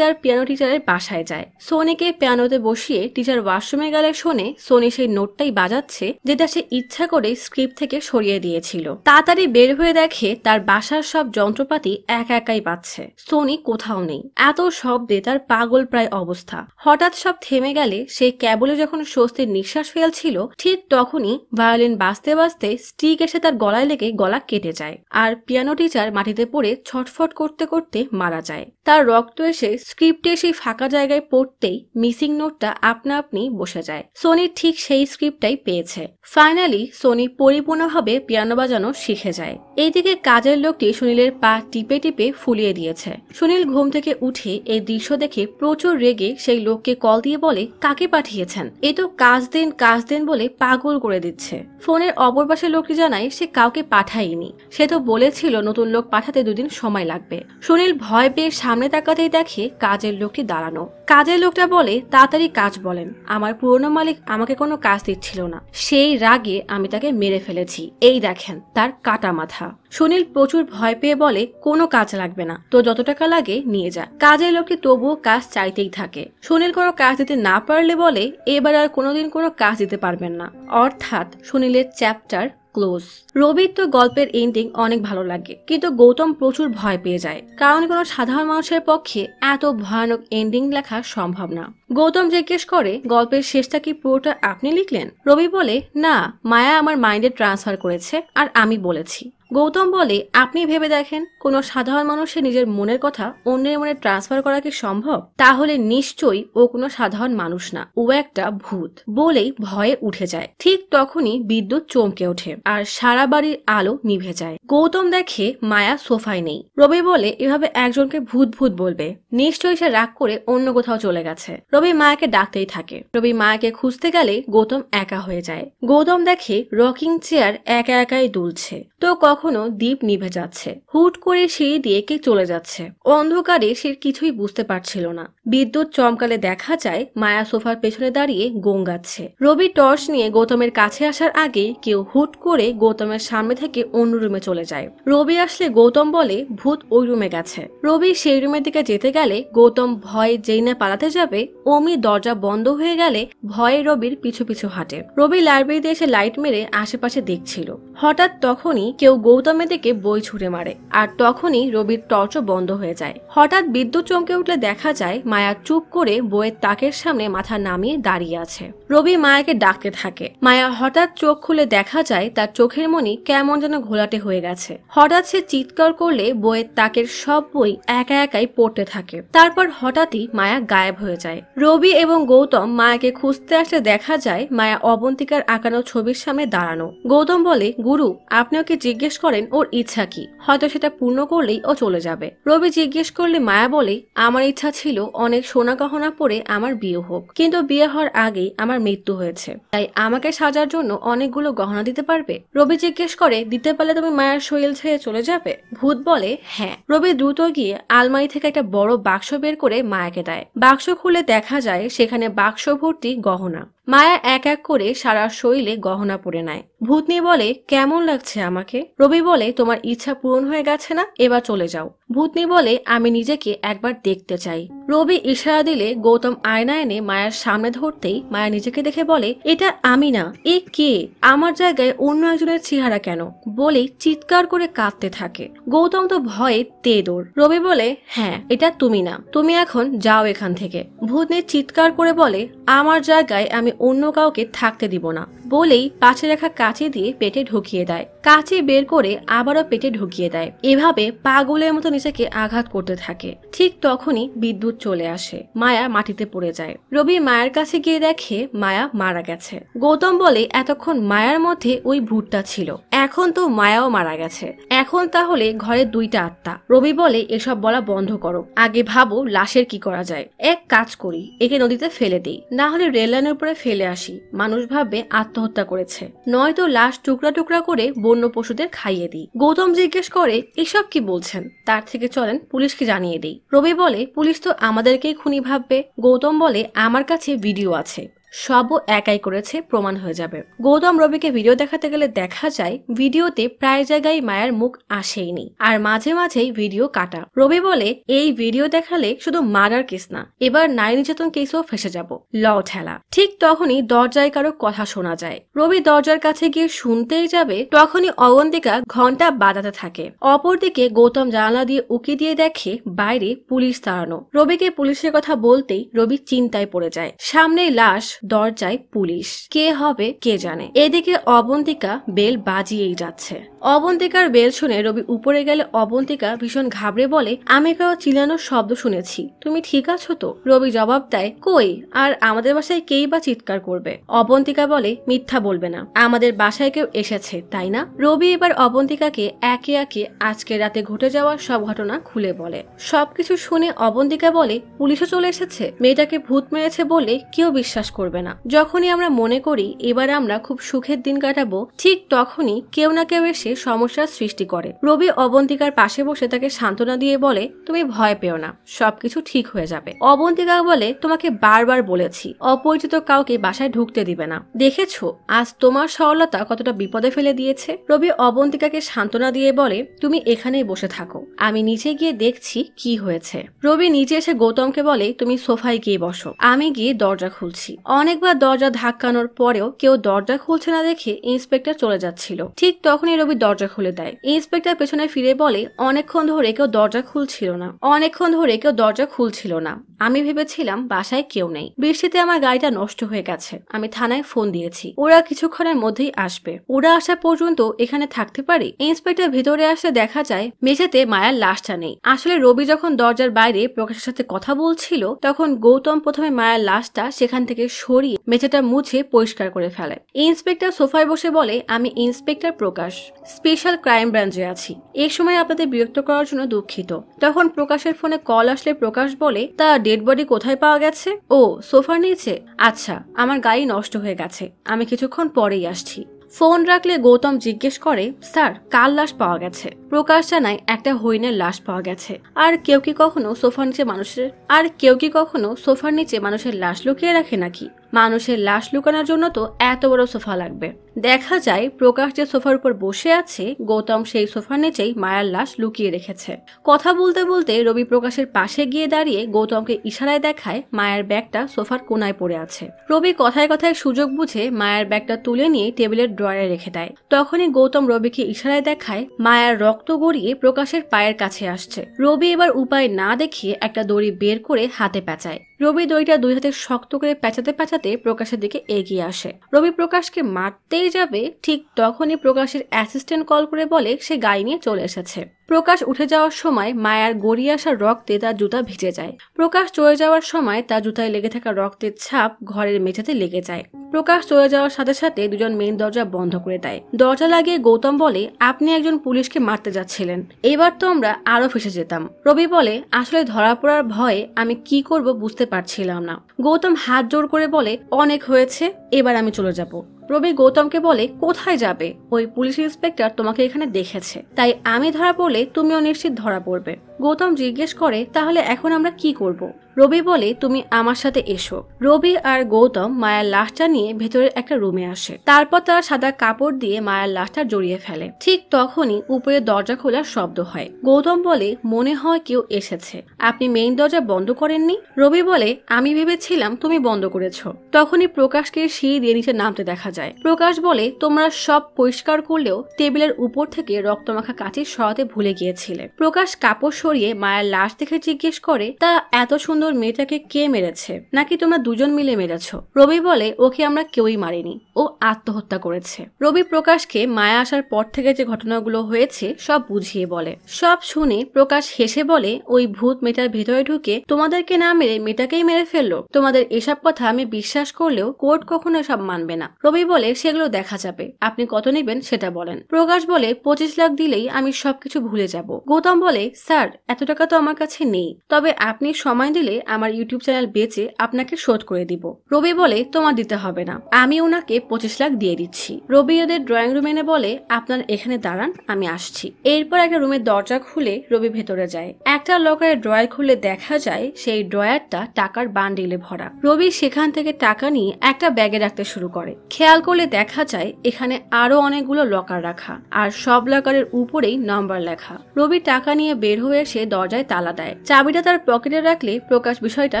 তার পিয়ানো টিচারের বাসায় যায় সোনিকে পিয়ানোতে বসিয়ে টিচার ওয়াশরুমে গেলে শোনে সোনি সেই নোটটাই বাজাচ্ছে যেটা সে ইচ্ছা করে স্ক্রিপ্ট থেকে সরিয়ে দিয়েছিল তাড়াতাড়ি বের হয়ে দেখে দুঃখে তার বাসার সব যন্ত্রপাতি এক একাই পাচ্ছে সোনি কোথাও নেই এত শব্দে তার পাগল প্রায় অবস্থা হঠাৎ সব থেমে গেলে সে কেবলে যখন স্বস্তির নিঃশ্বাস ফেলছিল ঠিক তখনই ভায়োলিন বাঁচতে বাজতে স্টিক এসে তার গলায় লেগে গলা কেটে যায় আর পিয়ানো টিচার মাটিতে পড়ে ছটফট করতে করতে মারা যায় তার রক্ত এসে স্ক্রিপ্টে সেই ফাঁকা জায়গায় পড়তেই মিসিং নোটটা আপনা আপনি বসে যায় সোনি ঠিক সেই স্ক্রিপ্টটাই পেয়েছে ফাইনালি সোনি পরিপূর্ণভাবে পিয়ানো বাজানো শিখে যায় এইদিকে থেকে কাজের লোকটি সুনীলের পা টিপে টিপে ফুলিয়ে দিয়েছে সুনীল ঘুম থেকে উঠে এই দৃশ্য দেখে প্রচুর রেগে সেই লোককে কল দিয়ে বলে কাকে পাঠিয়েছেন এ তো কাজ দিন কাজ দিন বলে পাগল করে দিচ্ছে ফোনের অপরপাশে লোকটি জানায় সে কাউকে পাঠায়নি সে তো বলেছিল নতুন লোক পাঠাতে দুদিন সময় লাগবে সুনীল ভয় পেয়ে সামনে তাকাতেই দেখে কাজের লোকটি দাঁড়ানো কাজের লোকটা বলে তাড়াতাড়ি কাজ বলেন আমার পুরনো মালিক আমাকে কোনো কাজ দিচ্ছিল না সেই রাগে আমি তাকে মেরে ফেলেছি এই দেখেন তার কাটা মাথা সুনীল প্রচুর ভয় পেয়ে বলে কোনো কাজ লাগবে না তো যত টাকা লাগে নিয়ে যা কাজের লোকটি তবুও কাজ চাইতেই থাকে সুনীল কোনো কাজ দিতে না পারলে বলে এবার আর কোনোদিন কোনো কাজ দিতে পারবেন না অর্থাৎ সুনীলের চ্যাপ্টার ক্লোজ রবির তো গল্পের এন্ডিং অনেক ভালো লাগে কিন্তু গৌতম প্রচুর ভয় পেয়ে যায় কারণ কোনো সাধারণ মানুষের পক্ষে এত ভয়ানক এন্ডিং লেখা সম্ভব না গৌতম জিজ্ঞেস করে গল্পের শেষটা কি পুরোটা আপনি লিখলেন রবি বলে না মায়া আমার মাইন্ডে ট্রান্সফার করেছে আর আমি বলেছি গৌতম বলে আপনি ভেবে দেখেন কোনো সাধারণ মানুষের নিজের মনের কথা অন্যের মনে ট্রান্সফার করা কি সম্ভব তাহলে নিশ্চয়ই ও কোনো সাধারণ মানুষ না ও একটা ভূত বলেই ভয়ে উঠে যায় ঠিক তখনই বিদ্যুৎ চমকে ওঠে আর সারা বাড়ির আলো নিভে যায় গৌতম দেখে মায়া সোফায় নেই রবি বলে এভাবে একজনকে ভূত ভূত বলবে নিশ্চয়ই সে রাগ করে অন্য কোথাও চলে গেছে রবি মায়াকে ডাকতেই থাকে রবি মায়াকে খুঁজতে গেলে গৌতম একা হয়ে যায় গৌতম দেখে রকিং চেয়ার একা একাই দুলছে তো কখনো দ্বীপ নিভে যাচ্ছে হুট করে সিঁড়ি দিয়ে কে চলে যাচ্ছে অন্ধকারে সে কিছুই বুঝতে পারছিল না বিদ্যুৎ চমকালে দেখা যায় মায়া সোফার পেছনে দাঁড়িয়ে গঙ্গাচ্ছে রবি টর্চ নিয়ে গৌতমের কাছে আসার আগে কেউ হুট করে গৌতমের সামনে থেকে অন্য রুমে চলে যায় রবি আসলে গৌতম বলে ভূত ওই রুমে গেছে রবি সেই রুমের দিকে যেতে গেলে গৌতম ভয়ে যেই না পালাতে যাবে অমি দরজা বন্ধ হয়ে গেলে ভয়ে রবির পিছু পিছু হাঁটে রবি লাইব্রেরিতে এসে লাইট মেরে আশেপাশে দেখছিল হঠাৎ তখনই কেউ গৌতমে দিকে বই ছুঁড়ে মারে আর তখনই রবির টর্চ বন্ধ হয়ে যায় হঠাৎ বিদ্যুৎ চমকে উঠলে দেখা যায় মায়া চুপ করে বইয়ের তাকের সামনে মাথা নামিয়ে দাঁড়িয়ে আছে রবি মায়াকে ডাকতে থাকে মায়া হঠাৎ চোখ খুলে দেখা যায় তার চোখের মনি কেমন যেন ঘোলাটে হয়ে গেছে হঠাৎ সে চিৎকার করলে বইয়ের তাকের সব বই একা একাই পড়তে থাকে তারপর হঠাৎই মায়া গায়েব হয়ে যায় রবি এবং গৌতম মায়াকে খুঁজতে আসতে দেখা যায় মায়া অবন্তিকার আঁকানো ছবির সামনে দাঁড়ানো গৌতম বলে গুরু আপনি ওকে জিজ্ঞেস করেন ওর ইচ্ছা কি হয়তো সেটা পূর্ণ করলেই ও চলে যাবে রবি জিজ্ঞেস করলে মায়া বলে আমার ইচ্ছা ছিল অনেক সোনা গহনা পরে আমার বিয়ে হোক কিন্তু বিয়ে হওয়ার আগেই আমার মৃত্যু হয়েছে তাই আমাকে সাজার জন্য অনেকগুলো গহনা দিতে পারবে রবি জিজ্ঞেস করে দিতে পারলে তুমি মায়ার শৈল ছেড়ে চলে যাবে ভূত বলে হ্যাঁ রবি দ্রুত গিয়ে আলমারি থেকে একটা বড় বাক্স বের করে মায়াকে দেয় বাক্স খুলে দেখ দেখা যায় সেখানে বাক্স ভর্তি গহনা মায়া এক এক করে সারা শৈলে গহনা পরে নেয় ভূতনি বলে কেমন লাগছে আমাকে রবি বলে তোমার ইচ্ছা পূরণ হয়ে গেছে না এবার চলে যাও ভূতনি বলে আমি নিজেকে একবার দেখতে চাই রবি ইশারা দিলে গৌতম আয়না এনে মায়ার সামনে ধরতেই মায়া নিজেকে দেখে বলে এটা আমি না এ কে আমার জায়গায় অন্য একজনের চেহারা কেন বলে চিৎকার করে কাঁদতে থাকে গৌতম তো ভয়ে তে দৌড় রবি বলে হ্যাঁ এটা তুমি না তুমি এখন যাও এখান থেকে ভূতনি চিৎকার করে বলে আমার জায়গায় আমি অন্য কাউকে থাকতে দিব না বলেই পাশে রাখা কাঁচি দিয়ে পেটে ঢুকিয়ে দেয় কাঁচি বের করে আবারও পেটে ঢুকিয়ে দেয় এভাবে পাগলের মতো নিজেকে আঘাত করতে থাকে ঠিক তখনই বিদ্যুৎ চলে আসে মায়া মাটিতে পড়ে যায় রবি মায়ের কাছে গিয়ে দেখে মায়া মারা গেছে গৌতম বলে এতক্ষণ মায়ার মধ্যে ওই ভূতটা ছিল এখন তো মায়াও মারা গেছে এখন তাহলে ঘরে দুইটা আত্মা রবি বলে এসব বলা বন্ধ করো আগে ভাবো লাশের কি করা যায় এক কাজ করি একে নদীতে ফেলে দিই না হলে রেল লাইনের উপরে ফেলে আসি মানুষ ভাববে আত্মহত্যা করেছে নয়তো লাশ টুকরা টুকরা করে বন্য পশুদের খাইয়ে দিই গৌতম জিজ্ঞেস করে এসব কি বলছেন তার থেকে চলেন পুলিশকে জানিয়ে দিই রবি বলে পুলিশ তো আমাদেরকেই খুনি ভাববে গৌতম বলে আমার কাছে ভিডিও আছে সবও একাই করেছে প্রমাণ হয়ে যাবে গৌতম রবিকে ভিডিও দেখাতে গেলে দেখা যায় ভিডিওতে প্রায় জায়গায় মায়ের মুখ আসেইনি আর মাঝে মাঝেই ভিডিও কাটা রবি বলে এই ভিডিও দেখালে শুধু মার্ডার কেস না এবার নারী নির্যাতন কেসও ফেসে যাব ল ঠেলা ঠিক তখনই দরজায় কারো কথা শোনা যায় রবি দরজার কাছে গিয়ে শুনতেই যাবে তখনই অগন্তিকা ঘন্টা বাজাতে থাকে অপরদিকে গৌতম জানালা দিয়ে উকি দিয়ে দেখে বাইরে পুলিশ দাঁড়ানো রবিকে পুলিশের কথা বলতেই রবি চিন্তায় পড়ে যায় সামনে লাশ দরজায় পুলিশ কে হবে কে জানে এদিকে অবন্তিকা বেল বাজিয়েই যাচ্ছে অবন্তিকার বেল শুনে রবি উপরে গেলে অবন্তিকা ভীষণ ঘাবড়ে বলে আমি কেউ চিলানোর শব্দ শুনেছি তুমি ঠিক আছো তো রবি জবাব দেয় কই আর আমাদের বাসায় কেই বা চিৎকার করবে অবন্তিকা বলে মিথ্যা বলবে না আমাদের বাসায় কেউ এসেছে তাই না রবি এবার অবন্তিকাকে একে একে আজকে রাতে ঘটে যাওয়া সব ঘটনা খুলে বলে সবকিছু শুনে অবন্তিকা বলে পুলিশও চলে এসেছে মেয়েটাকে ভূত মেরেছে বলে কেউ বিশ্বাস করবে করবে না যখনই আমরা মনে করি এবার আমরা খুব সুখের দিন কাটাবো ঠিক তখনই কেউ না কেউ এসে সমস্যার সৃষ্টি করে রবি অবন্তিকার পাশে বসে তাকে সান্ত্বনা দিয়ে বলে তুমি ভয় পেও না সবকিছু ঠিক হয়ে যাবে অবন্তিকা বলে তোমাকে বারবার বলেছি অপরিচিত কাউকে বাসায় ঢুকতে দিবে না দেখেছো আজ তোমার সরলতা কতটা বিপদে ফেলে দিয়েছে রবি অবন্তিকাকে সান্ত্বনা দিয়ে বলে তুমি এখানেই বসে থাকো আমি নিচে গিয়ে দেখছি কি হয়েছে রবি নিচে এসে গৌতমকে বলে তুমি সোফায় গিয়ে বসো আমি গিয়ে দরজা খুলছি অনেকবার দরজা ধাক্কানোর পরেও কেউ দরজা খুলছে না দেখে ইন্সপেক্টর চলে যাচ্ছিল ঠিক তখনই রবি দরজা খুলে দেয় ইন্সপেক্টর পেছনে ফিরে বলে অনেকক্ষণ ধরে কেউ দরজা খুলছিল না অনেকক্ষণ ধরে কেউ দরজা খুলছিল না আমি ভেবেছিলাম বাসায় কেউ নেই বৃষ্টিতে আমার গাড়িটা নষ্ট হয়ে গেছে আমি থানায় ফোন দিয়েছি ওরা কিছুক্ষণের মধ্যেই আসবে ওরা আসা পর্যন্ত এখানে থাকতে পারি ইন্সপেক্টর ভিতরে আসতে দেখা যায় মেঝেতে মায়ার লাশটা নেই আসলে রবি যখন দরজার বাইরে প্রকাশের সাথে কথা বলছিল তখন গৌতম প্রথমে মায়ার লাশটা সেখান থেকে ছড়িয়ে মেঝেটা মুছে পরিষ্কার করে ফেলে ইন্সপেক্টর সোফায় বসে বলে আমি ইন্সপেক্টর প্রকাশ স্পেশাল ক্রাইম ব্রাঞ্চে আছি এই সময় আপনাদের বিরক্ত করার জন্য দুঃখিত তখন প্রকাশের ফোনে কল আসলে প্রকাশ বলে তা ডেড বডি কোথায় পাওয়া গেছে ও সোফার নিয়েছে আচ্ছা আমার গাড়ি নষ্ট হয়ে গেছে আমি কিছুক্ষণ পরেই আসছি ফোন রাখলে গৌতম জিজ্ঞেস করে স্যার কার লাশ পাওয়া গেছে প্রকাশ জানায় একটা হরিণের লাশ পাওয়া গেছে আর কেউ কি কখনো সোফার নিচে মানুষের আর কেউ কি কখনো সোফার নিচে মানুষের লাশ লুকিয়ে রাখে নাকি মানুষের লাশ লুকানোর জন্য তো এত বড় সোফা লাগবে দেখা যায় প্রকাশ যে সোফার উপর বসে আছে গৌতম সেই সোফার নিচেই মায়ার লাশ লুকিয়ে রেখেছে কথা বলতে বলতে রবি প্রকাশের পাশে গিয়ে দাঁড়িয়ে গৌতমকে ইশারায় দেখায় মায়ের ব্যাগটা সোফার কোনায় পড়ে আছে রবি কথায় কথায় সুযোগ বুঝে মায়ের ব্যাগটা তুলে নিয়ে টেবিলের ড্রয়ারে রেখে দেয় তখনই গৌতম রবিকে ইশারায় দেখায় মায়ার রক্ত গড়িয়ে প্রকাশের পায়ের কাছে আসছে রবি এবার উপায় না দেখিয়ে একটা দড়ি বের করে হাতে পেঁচায় রবি দড়িটা দুই হাতে শক্ত করে প্যাঁচাতে প্যাঁচাতে প্রকাশের দিকে এগিয়ে আসে রবি প্রকাশকে মারতেই যাবে ঠিক তখনই প্রকাশের অ্যাসিস্ট্যান্ট কল করে বলে সে গাড়ি নিয়ে চলে এসেছে প্রকাশ উঠে যাওয়ার সময় মায়ার গড়িয়ে আসা রক্তে তার জুতা ভিজে যায় প্রকাশ চলে যাওয়ার সময় তার জুতায় লেগে থাকা রক্তের ছাপ ঘরের মেঝেতে লেগে যায় প্রকাশ চলে যাওয়ার সাথে সাথে দুজন মেন দরজা বন্ধ করে দেয় দরজা লাগিয়ে গৌতম বলে আপনি একজন পুলিশকে মারতে যাচ্ছিলেন এবার তো আমরা আরো ফেসে যেতাম রবি বলে আসলে ধরা পড়ার ভয়ে আমি কি করব বুঝতে পারছিলাম না গৌতম হাত জোর করে বলে অনেক হয়েছে এবার আমি চলে যাব রবি গৌতমকে বলে কোথায় যাবে ওই পুলিশ ইন্সপেক্টর তোমাকে এখানে দেখেছে তাই আমি ধরা পড়লে তুমিও নিশ্চিত ধরা পড়বে গৌতম জিজ্ঞেস করে তাহলে এখন আমরা কি করব রবি বলে তুমি আমার সাথে এসো রবি আর গৌতম মায়ার লাশটা নিয়ে ভেতরের একটা রুমে আসে তারপর তারা সাদা কাপড় দিয়ে মায়ার লাশটা জড়িয়ে ফেলে ঠিক তখনই উপরে দরজা খোলার শব্দ হয় গৌতম বলে মনে হয় কেউ এসেছে আপনি মেইন দরজা বন্ধ করেননি রবি বলে আমি ভেবেছিলাম তুমি বন্ধ করেছ তখনই প্রকাশকে সিঁড়ি দিয়ে নিচে নামতে দেখা যায় প্রকাশ বলে তোমরা সব পরিষ্কার করলেও টেবিলের উপর থেকে রক্তমাখা কাঁচির সরাতে ভুলে গিয়েছিলে প্রকাশ কাপড় সরিয়ে মায়ের লাশ দেখে জিজ্ঞেস করে তা এত সুন্দর সুন্দর মেয়েটাকে কে মেরেছে নাকি তোমরা দুজন মিলে মেরেছ রবি বলে ওকে আমরা কেউই মারিনি ও আত্মহত্যা করেছে রবি প্রকাশকে মায়া আসার পর থেকে যে ঘটনাগুলো হয়েছে সব বুঝিয়ে বলে সব শুনে প্রকাশ হেসে বলে ওই ভূত মেয়েটার ভেতরে ঢুকে তোমাদেরকে না মেরে মেয়েটাকেই মেরে ফেললো তোমাদের এসব কথা আমি বিশ্বাস করলেও কোর্ট কখনো সব মানবে না রবি বলে সেগুলো দেখা যাবে আপনি কত নেবেন সেটা বলেন প্রকাশ বলে পঁচিশ লাখ দিলেই আমি সবকিছু ভুলে যাব গৌতম বলে স্যার এত টাকা তো আমার কাছে নেই তবে আপনি সময় দিলে আমার ইউটিউব চ্যানেল বেচে আপনাকে শোধ করে দিব রবি বলে তোমার দিতে হবে না আমি ওনাকে পঁচিশ লাখ দিয়ে দিচ্ছি রবি ওদের ড্রয়িং রুম এনে বলে আপনার এখানে দাঁড়ান আমি আসছি এরপর একটা রুমের দরজা খুলে রবি ভেতরে যায় একটা লকারে ড্রয়ার খুলে দেখা যায় সেই ড্রয়ারটা টাকার বান্ডিলে ভরা রবি সেখান থেকে টাকা নিয়ে একটা ব্যাগে রাখতে শুরু করে খেয়াল করলে দেখা যায় এখানে আরো অনেকগুলো লকার রাখা আর সব লকারের উপরেই নাম্বার লেখা রবি টাকা নিয়ে বের হয়ে সে দরজায় তালা দেয় চাবিটা তার পকেটে রাখলে প্রকাশ বিষয়টা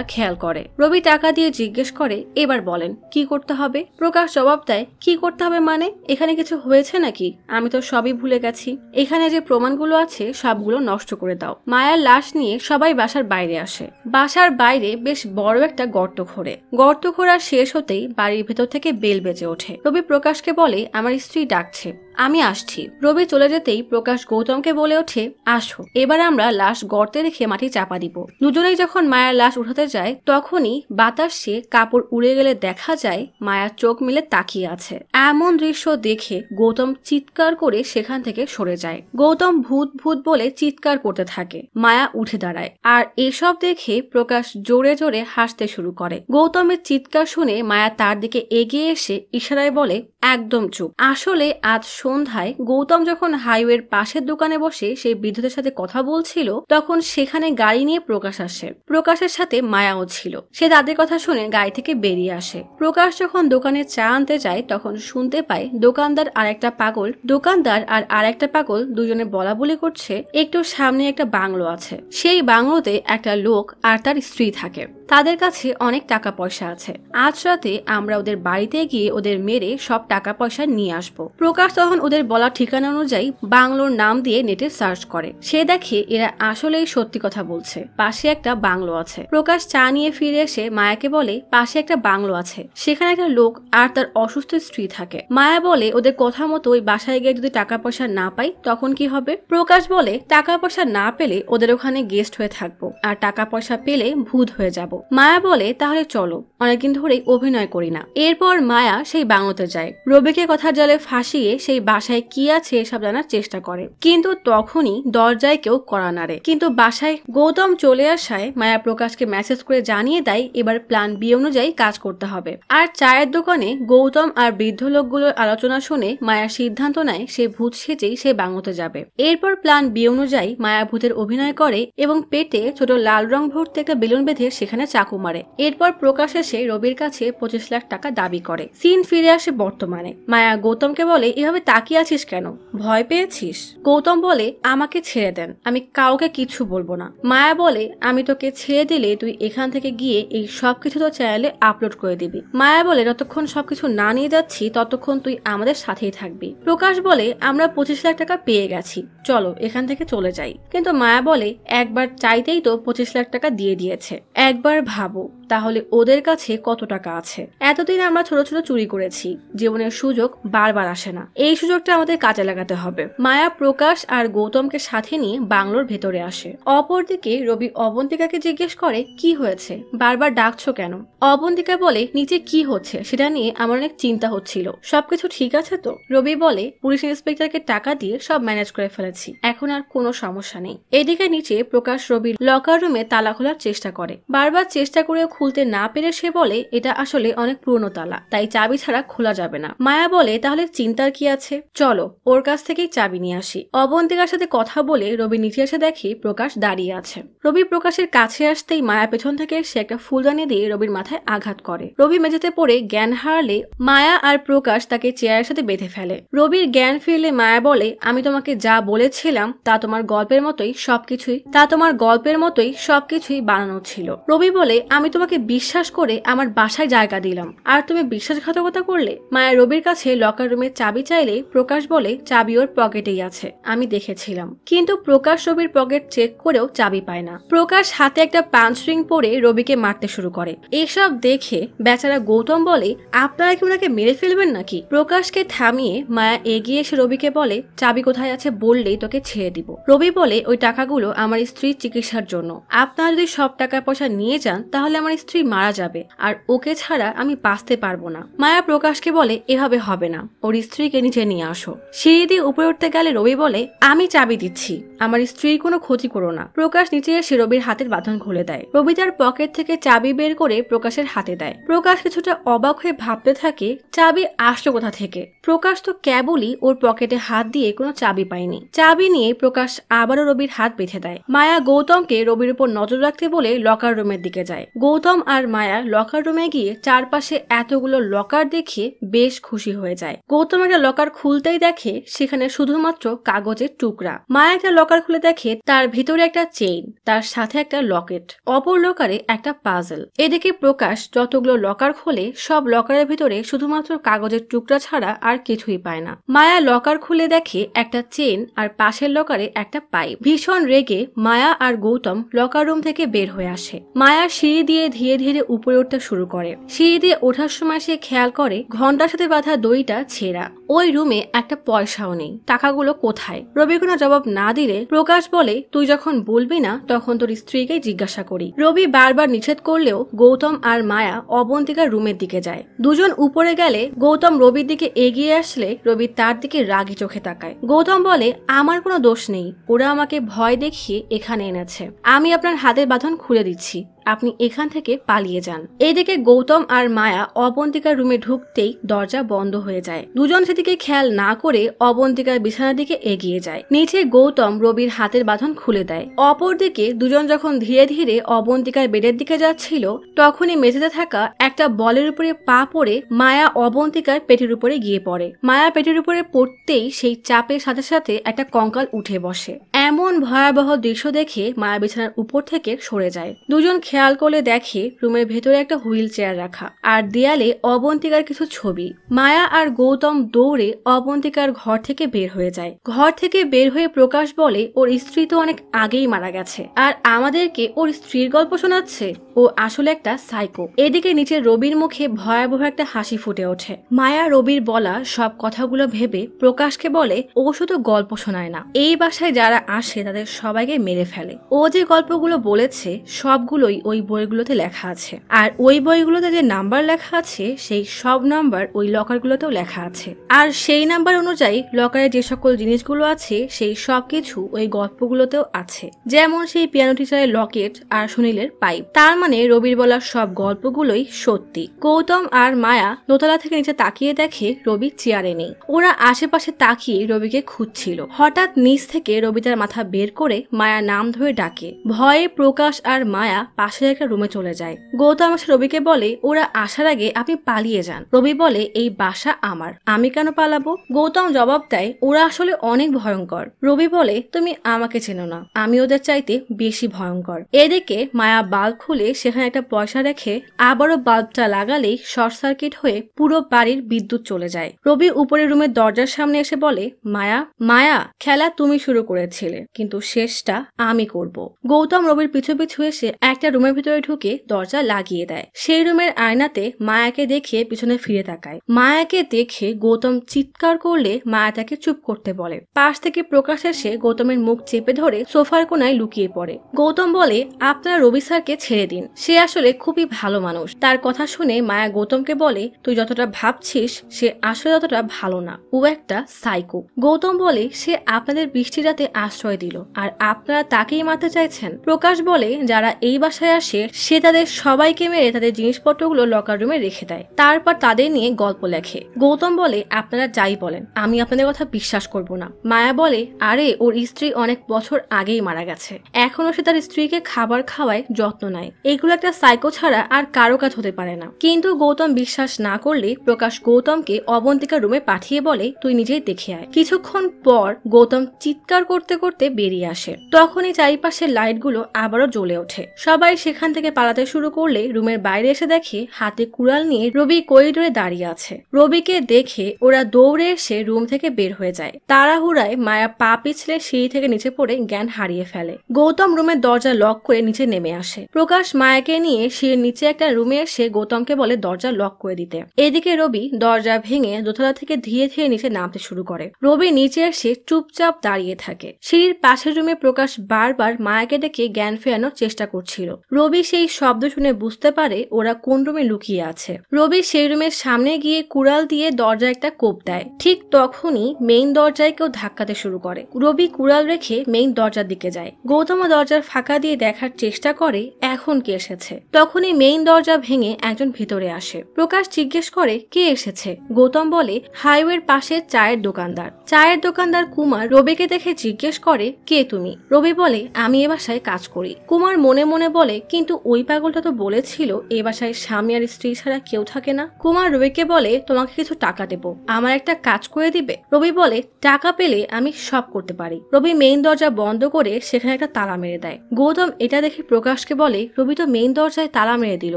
খেয়াল করে রবি টাকা দিয়ে জিজ্ঞেস করে এবার বলেন কি করতে হবে প্রকাশ জবাব দেয় কি করতে হবে মানে এখানে কিছু হয়েছে নাকি আমি তো সবই ভুলে গেছি এখানে যে প্রমাণগুলো আছে সবগুলো নষ্ট করে দাও মায়ার লাশ নিয়ে সবাই বাসার বাইরে আসে বাসার বাইরে বেশ বড় একটা গর্ত খোঁড়ে গর্ত খোঁড়া শেষ হতেই বাড়ির ভেতর থেকে বেল বেজে ওঠে রবি প্রকাশকে বলে আমার স্ত্রী ডাকছে আমি আসছি রবি চলে যেতেই প্রকাশ গৌতমকে বলে ওঠে আসো এবার আমরা লাশ গর্তে রেখে মাটি চাপা দিব দুজনেই যখন মায়ার লাশ উঠাতে যায় তখনই বাতাসে কাপড় উড়ে গেলে দেখা যায় মায়া চোখ মিলে তাকিয়ে আছে এমন দৃশ্য দেখে গৌতম চিৎকার করে সেখান থেকে সরে যায় গৌতম ভূত ভূত বলে চিৎকার করতে থাকে মায়া উঠে দাঁড়ায় আর এসব দেখে প্রকাশ জোরে জোরে হাসতে শুরু করে গৌতমের চিৎকার শুনে মায়া তার দিকে এগিয়ে এসে ইশারায় বলে একদম চুপ আসলে আজ সন্ধ্যায় গৌতম যখন হাইওয়ের পাশের দোকানে বসে সেই বিদ্যুতের সাথে কথা বলছিল তখন সেখানে গাড়ি নিয়ে প্রকাশ আসে প্রকাশ প্রকাশের সাথে মায়াও ছিল সে তাদের কথা শুনে গায়ে থেকে বেরিয়ে আসে প্রকাশ যখন দোকানে চা আনতে যায় তখন শুনতে পায় দোকানদার আর একটা পাগল দোকানদার আর আরেকটা পাগল দুজনে বলা বলি করছে একটু সামনে একটা বাংলো আছে সেই বাংলোতে একটা লোক আর তার স্ত্রী থাকে তাদের কাছে অনেক টাকা পয়সা আছে আজ রাতে আমরা ওদের বাড়িতে গিয়ে ওদের মেরে সব টাকা পয়সা নিয়ে আসব প্রকাশ তখন ওদের বলা ঠিকানা অনুযায়ী বাংলোর নাম দিয়ে নেটে সার্চ করে সে দেখে এরা আসলেই সত্যি কথা বলছে পাশে একটা বাংলো আছে প্রকাশ চা নিয়ে ফিরে এসে মায়াকে বলে পাশে একটা বাংলো আছে সেখানে একটা লোক আর তার অসুস্থ স্ত্রী থাকে মায়া বলে ওদের কথা মতো ওই বাসায় গিয়ে যদি টাকা পয়সা না পাই তখন কি হবে প্রকাশ বলে টাকা পয়সা না পেলে ওদের ওখানে গেস্ট হয়ে থাকবো আর টাকা পয়সা পেলে ভূত হয়ে যাব মায়া বলে তাহলে চলো অনেকদিন ধরেই অভিনয় করি না এরপর মায়া সেই বাংলোতে যায় রবিকে কথার জলে ফাঁসিয়ে সেই বাসায় কি আছে এসব জানার চেষ্টা করে কিন্তু তখনই দরজায় কেউ করা নাড়ে কিন্তু বাসায় গৌতম চলে আসায় মায়া প্রকাশকে মেসেজ করে জানিয়ে দেয় এবার প্ল্যান বি অনুযায়ী কাজ করতে হবে আর চায়ের দোকানে গৌতম আর বৃদ্ধ লোকগুলোর আলোচনা শুনে মায়া সিদ্ধান্ত নেয় সে ভূত সেচেই সে বাংলোতে যাবে এরপর প্ল্যান বি অনুযায়ী মায়া ভূতের অভিনয় করে এবং পেটে ছোট লাল রং ভর্তি একটা বেলুন বেঁধে সেখানে চাকু মারে এরপর প্রকাশ এসে রবির কাছে পঁচিশ লাখ টাকা দাবি করে সিন ফিরে আসে বর্তমানে মায়া গৌতমকে বলে এভাবে তাকিয়ে আছিস কেন ভয় পেয়েছিস গৌতম বলে আমাকে ছেড়ে দেন আমি কাউকে কিছু বলবো না মায়া বলে আমি তোকে ছেড়ে দিলে তুই এখান থেকে গিয়ে এই সবকিছু তো চ্যানেলে আপলোড করে দিবি মায়া বলে যতক্ষণ সবকিছু না নিয়ে যাচ্ছি ততক্ষণ তুই আমাদের সাথেই থাকবি প্রকাশ বলে আমরা পঁচিশ লাখ টাকা পেয়ে গেছি চলো এখান থেকে চলে যাই কিন্তু মায়া বলে একবার চাইতেই তো পঁচিশ লাখ টাকা দিয়ে দিয়েছে একবার একবার ভাবো তাহলে ওদের কাছে কত টাকা আছে এতদিন আমরা ছোট ছোট চুরি করেছি জীবনের সুযোগ বারবার আসে না এই সুযোগটা আমাদের কাজে লাগাতে হবে মায়া প্রকাশ আর গৌতমকে সাথে নিয়ে বাংলোর ভেতরে আসে অপরদিকে রবি অবন্তিকাকে জিজ্ঞেস করে কি হয়েছে বারবার ডাকছো কেন অবন্তিকা বলে নিচে কি হচ্ছে সেটা নিয়ে আমার অনেক চিন্তা হচ্ছিল সবকিছু ঠিক আছে তো রবি বলে পুলিশ ইন্সপেক্টরকে টাকা দিয়ে সব ম্যানেজ করে ফেলেছি এখন আর কোনো সমস্যা নেই এদিকে নিচে প্রকাশ রবির লকার রুমে তালা খোলার চেষ্টা করে বারবার চেষ্টা করেও খুলতে না পেরে সে বলে এটা আসলে অনেক পুরনো তালা তাই চাবি ছাড়া খোলা যাবে না মায়া বলে তাহলে চিন্তার কি আছে চলো ওর কাছ থেকেই চাবি নিয়ে আসি অবন্তিকার সাথে কথা বলে রবি নিচে এসে দেখে প্রকাশ দাঁড়িয়ে আছে রবি প্রকাশের কাছে আসতেই মায়া পেছন থেকে সে একটা ফুলদানি দিয়ে রবির মাথায় আঘাত করে রবি মেঝেতে পড়ে জ্ঞান হারালে মায়া আর প্রকাশ তাকে চেয়ারের সাথে বেঁধে ফেলে রবির জ্ঞান ফিরলে মায়া বলে আমি তোমাকে যা বলেছিলাম তা তোমার গল্পের মতোই সবকিছুই তা তোমার গল্পের মতোই সবকিছুই বানানো ছিল রবি বলে আমি তোমাকে বিশ্বাস করে আমার বাসায় জায়গা দিলাম আর তুমি বিশ্বাসঘাতকতা করলে মায়া রবির কাছে লকার রুমের চাবি চাইলে প্রকাশ বলে চাবি ওর পকেটেই আছে আমি দেখেছিলাম কিন্তু প্রকাশ রবির পকেট চেক করেও চাবি পায় না প্রকাশ হাতে একটা পাঞ্চ রিং পরে রবিকে মারতে শুরু করে এসব দেখে বেচারা গৌতম বলে আপনারা কি ওনাকে মেরে ফেলবেন নাকি প্রকাশকে থামিয়ে মায়া এগিয়ে এসে রবিকে বলে চাবি কোথায় আছে বললেই তোকে ছেড়ে দিব রবি বলে ওই টাকাগুলো আমার স্ত্রীর চিকিৎসার জন্য আপনারা যদি সব টাকা পয়সা নিয়ে ভেঙে যান তাহলে আমার স্ত্রী মারা যাবে আর ওকে ছাড়া আমি বাঁচতে পারবো না মায়া প্রকাশকে বলে এভাবে হবে না ওর স্ত্রীকে নিচে নিয়ে আসো সিঁড়ি দিয়ে উপরে উঠতে গেলে রবি বলে আমি চাবি দিচ্ছি আমার স্ত্রীর কোনো ক্ষতি করো না প্রকাশ নিচে এসে রবির হাতের বাঁধন খুলে দেয় রবি তার পকেট থেকে চাবি বের করে প্রকাশের হাতে দেয় প্রকাশ কিছুটা অবাক হয়ে ভাবতে থাকে চাবি আসলো কোথা থেকে প্রকাশ তো কেবলই ওর পকেটে হাত দিয়ে কোনো চাবি পায়নি চাবি নিয়ে প্রকাশ আবারও রবির হাত বেঁধে দেয় মায়া গৌতমকে রবির উপর নজর রাখতে বলে লকার রুমের দিকে যায় গৌতম আর মায়া লকার রুমে গিয়ে চারপাশে এতগুলো লকার দেখে বেশ খুশি হয়ে যায় গৌতম একটা লকার খুলতেই দেখে সেখানে শুধুমাত্র কাগজের টুকরা মায়া একটা লকার খুলে দেখে তার ভিতরে একটা চেইন তার সাথে একটা লকেট অপর লকারে একটা পাজল এদিকে প্রকাশ যতগুলো লকার খোলে সব লকারের ভিতরে শুধুমাত্র কাগজের টুকরা ছাড়া আর কিছুই পায় না মায়া লকার খুলে দেখে একটা চেন আর পাশের লকারে একটা পাইপ ভীষণ রেগে মায়া আর গৌতম লকার রুম থেকে বের হয়ে আসে মায়া ছায়া সিঁড়ি দিয়ে ধীরে ধীরে উপরে উঠতে শুরু করে সিঁড়ি দিয়ে ওঠার সময় সে খেয়াল করে ঘন্টার সাথে বাঁধা দইটা ছেঁড়া ওই রুমে একটা পয়সাও নেই টাকাগুলো কোথায় রবি কোনো জবাব না দিলে প্রকাশ বলে তুই যখন বলবি না তখন তোর স্ত্রীকে জিজ্ঞাসা করি রবি বারবার নিষেধ করলেও গৌতম আর মায়া অবন্তিকার রুমের দিকে যায় দুজন উপরে গেলে গৌতম রবির দিকে এগিয়ে আসলে রবি তার দিকে রাগি চোখে তাকায় গৌতম বলে আমার কোনো দোষ নেই ওরা আমাকে ভয় দেখিয়ে এখানে এনেছে আমি আপনার হাতের বাঁধন খুলে দিচ্ছি আপনি এখান থেকে পালিয়ে যান এইদিকে গৌতম আর মায়া অবন্তিকার রুমে ঢুকতেই দরজা বন্ধ হয়ে যায় দুজন সেদিকে খেয়াল না করে অবন্তিকার বিছানার দিকে এগিয়ে যায় নিচে গৌতম রবির হাতের বাঁধন খুলে দেয় অপরদিকে দুজন যখন ধীরে ধীরে অবন্তিকার বেডের দিকে যাচ্ছিল তখনই মেঝেতে থাকা একটা বলের উপরে পা পড়ে মায়া অবন্তিকার পেটের উপরে গিয়ে পড়ে মায়া পেটের উপরে পড়তেই সেই চাপের সাথে সাথে একটা কঙ্কাল উঠে বসে এমন ভয়াবহ দৃশ্য দেখে মায়া বিছানার উপর থেকে সরে যায় দুজন খেয়াল খেয়াল করলে দেখে রুমের ভেতরে একটা হুইল চেয়ার রাখা আর দেয়ালে অবন্তিকার কিছু ছবি মায়া আর গৌতম দৌড়ে অবন্তিকার ঘর থেকে বের হয়ে যায় ঘর থেকে বের হয়ে প্রকাশ বলে ওর স্ত্রী তো অনেক আগেই মারা গেছে আর আমাদেরকে ওর স্ত্রীর গল্প শোনাচ্ছে ও আসলে একটা সাইকো এদিকে নিচে রবির মুখে ভয়াবহ একটা হাসি ফুটে ওঠে মায়া রবির বলা সব কথাগুলো ভেবে প্রকাশকে বলে ও শুধু গল্প শোনায় না এই বাসায় যারা আসে তাদের সবাইকে মেরে ফেলে ও যে গল্পগুলো বলেছে সবগুলোই ওই বইগুলোতে লেখা আছে আর ওই বইগুলোতে যে নাম্বার লেখা আছে সেই সব নাম্বার ওই লকারগুলোতেও লেখা আছে আর সেই নাম্বার অনুযায়ী লকারে যে সকল জিনিসগুলো আছে সেই সব কিছু ওই গল্পগুলোতেও আছে যেমন সেই পিয়ানো টিচারের লকেট আর সুনীলের পাইপ তার মানে রবির বলার সব গল্পগুলোই সত্যি গৌতম আর মায়া দোতলা থেকে নিচে তাকিয়ে দেখে রবি চেয়ারে নেই ওরা আশেপাশে তাকিয়ে রবিকে খুঁজছিল হঠাৎ নিচ থেকে রবি তার মাথা বের করে মায়া নাম ধরে ডাকে ভয়ে প্রকাশ আর মায়া পাশে পাশের একটা রুমে চলে যায় গৌতম আসে রবিকে বলে ওরা আসার আগে আপনি পালিয়ে যান রবি বলে এই বাসা আমার আমি কেন পালাবো গৌতম জবাব দেয় ওরা আসলে অনেক ভয়ঙ্কর রবি বলে তুমি আমাকে চেনো না আমি ওদের চাইতে বেশি ভয়ঙ্কর এদিকে মায়া বাল্ব খুলে সেখানে একটা পয়সা রেখে আবারও বাল্বটা লাগালেই শর্ট সার্কিট হয়ে পুরো বাড়ির বিদ্যুৎ চলে যায় রবি উপরের রুমের দরজার সামনে এসে বলে মায়া মায়া খেলা তুমি শুরু করেছিলে কিন্তু শেষটা আমি করব গৌতম রবির পিছু পিছু এসে একটা রুমে রুমের ভিতরে ঢুকে দরজা লাগিয়ে দেয় সেই রুমের আয়নাতে মায়াকে দেখে পিছনে ফিরে তাকায় মায়াকে দেখে গৌতম চিৎকার করলে মায়া তাকে চুপ করতে বলে পাশ থেকে প্রকাশ এসে গৌতমের মুখ চেপে ধরে সোফার কোনায় লুকিয়ে পড়ে গৌতম বলে আপনারা রবি স্যারকে ছেড়ে দিন সে আসলে খুবই ভালো মানুষ তার কথা শুনে মায়া গৌতমকে বলে তুই যতটা ভাবছিস সে আসলে ততটা ভালো না ও একটা সাইকো গৌতম বলে সে আপনাদের বৃষ্টি রাতে আশ্রয় দিল আর আপনারা তাকেই মারতে চাইছেন প্রকাশ বলে যারা এই বাসায় আসে সে তাদের সবাইকে মেরে তাদের জিনিসপত্রগুলো লকার রুমে রেখে দেয় তারপর তাদের নিয়ে গল্প লেখে গৌতম বলে আপনারা যাই বলেন আমি আপনাদের কথা বিশ্বাস করব না মায়া বলে আরে ওর স্ত্রী অনেক বছর আগেই মারা গেছে এখনো সে তার স্ত্রীকে খাবার খাওয়ায় যত্ন নেয় এগুলো একটা সাইকো ছাড়া আর কারো কাজ হতে পারে না কিন্তু গৌতম বিশ্বাস না করলে প্রকাশ গৌতমকে অবন্তিকা রুমে পাঠিয়ে বলে তুই নিজেই দেখে আয় কিছুক্ষণ পর গৌতম চিৎকার করতে করতে বেরিয়ে আসে তখনই চারিপাশের লাইটগুলো আবারও জ্বলে ওঠে সবাই তাই সেখান থেকে পালাতে শুরু করলে রুমের বাইরে এসে দেখে হাতে কুড়াল নিয়ে রবি করিডোরে দাঁড়িয়ে আছে রবিকে দেখে ওরা দৌড়ে এসে রুম থেকে বের হয়ে যায় তাড়াহুড়ায় মায়া পা পিছলে সিঁড়ি থেকে নিচে পড়ে জ্ঞান হারিয়ে ফেলে গৌতম রুমের দরজা লক করে নিচে নেমে আসে প্রকাশ মায়াকে নিয়ে সিঁড়ির নিচে একটা রুমে এসে গৌতমকে বলে দরজা লক করে দিতে এদিকে রবি দরজা ভেঙে দোতলা থেকে ধীরে ধীরে নিচে নামতে শুরু করে রবি নিচে এসে চুপচাপ দাঁড়িয়ে থাকে সিঁড়ির পাশের রুমে প্রকাশ বারবার মায়াকে ডেকে জ্ঞান ফেরানোর চেষ্টা করছিল রবি সেই শব্দ শুনে বুঝতে পারে ওরা কোন রুমে লুকিয়ে আছে রবি সেই রুমের সামনে গিয়ে কুড়াল দিয়ে দরজায় একটা কোপ দেয় ঠিক তখনই মেইন দরজায় কেউ ধাক্কাতে শুরু করে রবি কুড়াল রেখে মেইন দরজার দিকে যায় গৌতম দরজার ফাঁকা দিয়ে দেখার চেষ্টা করে এখন কে এসেছে তখনই মেইন দরজা ভেঙে একজন ভিতরে আসে প্রকাশ জিজ্ঞেস করে কে এসেছে গৌতম বলে হাইওয়ের পাশে চায়ের দোকানদার চায়ের দোকানদার কুমার রবিকে দেখে জিজ্ঞেস করে কে তুমি রবি বলে আমি এ বাসায় কাজ করি কুমার মনে মনে বলে যায় কিন্তু ওই পাগলটা তো বলেছিল এ বাসায় স্বামী আর স্ত্রী ছাড়া কেউ থাকে না কুমার রবিকে বলে তোমাকে কিছু টাকা দেব আমার একটা কাজ করে দিবে রবি বলে টাকা পেলে আমি সব করতে পারি রবি মেইন দরজা বন্ধ করে সেখানে একটা তালা মেরে দেয় গৌতম এটা দেখে প্রকাশকে বলে রবি তো মেইন দরজায় তালা মেরে দিল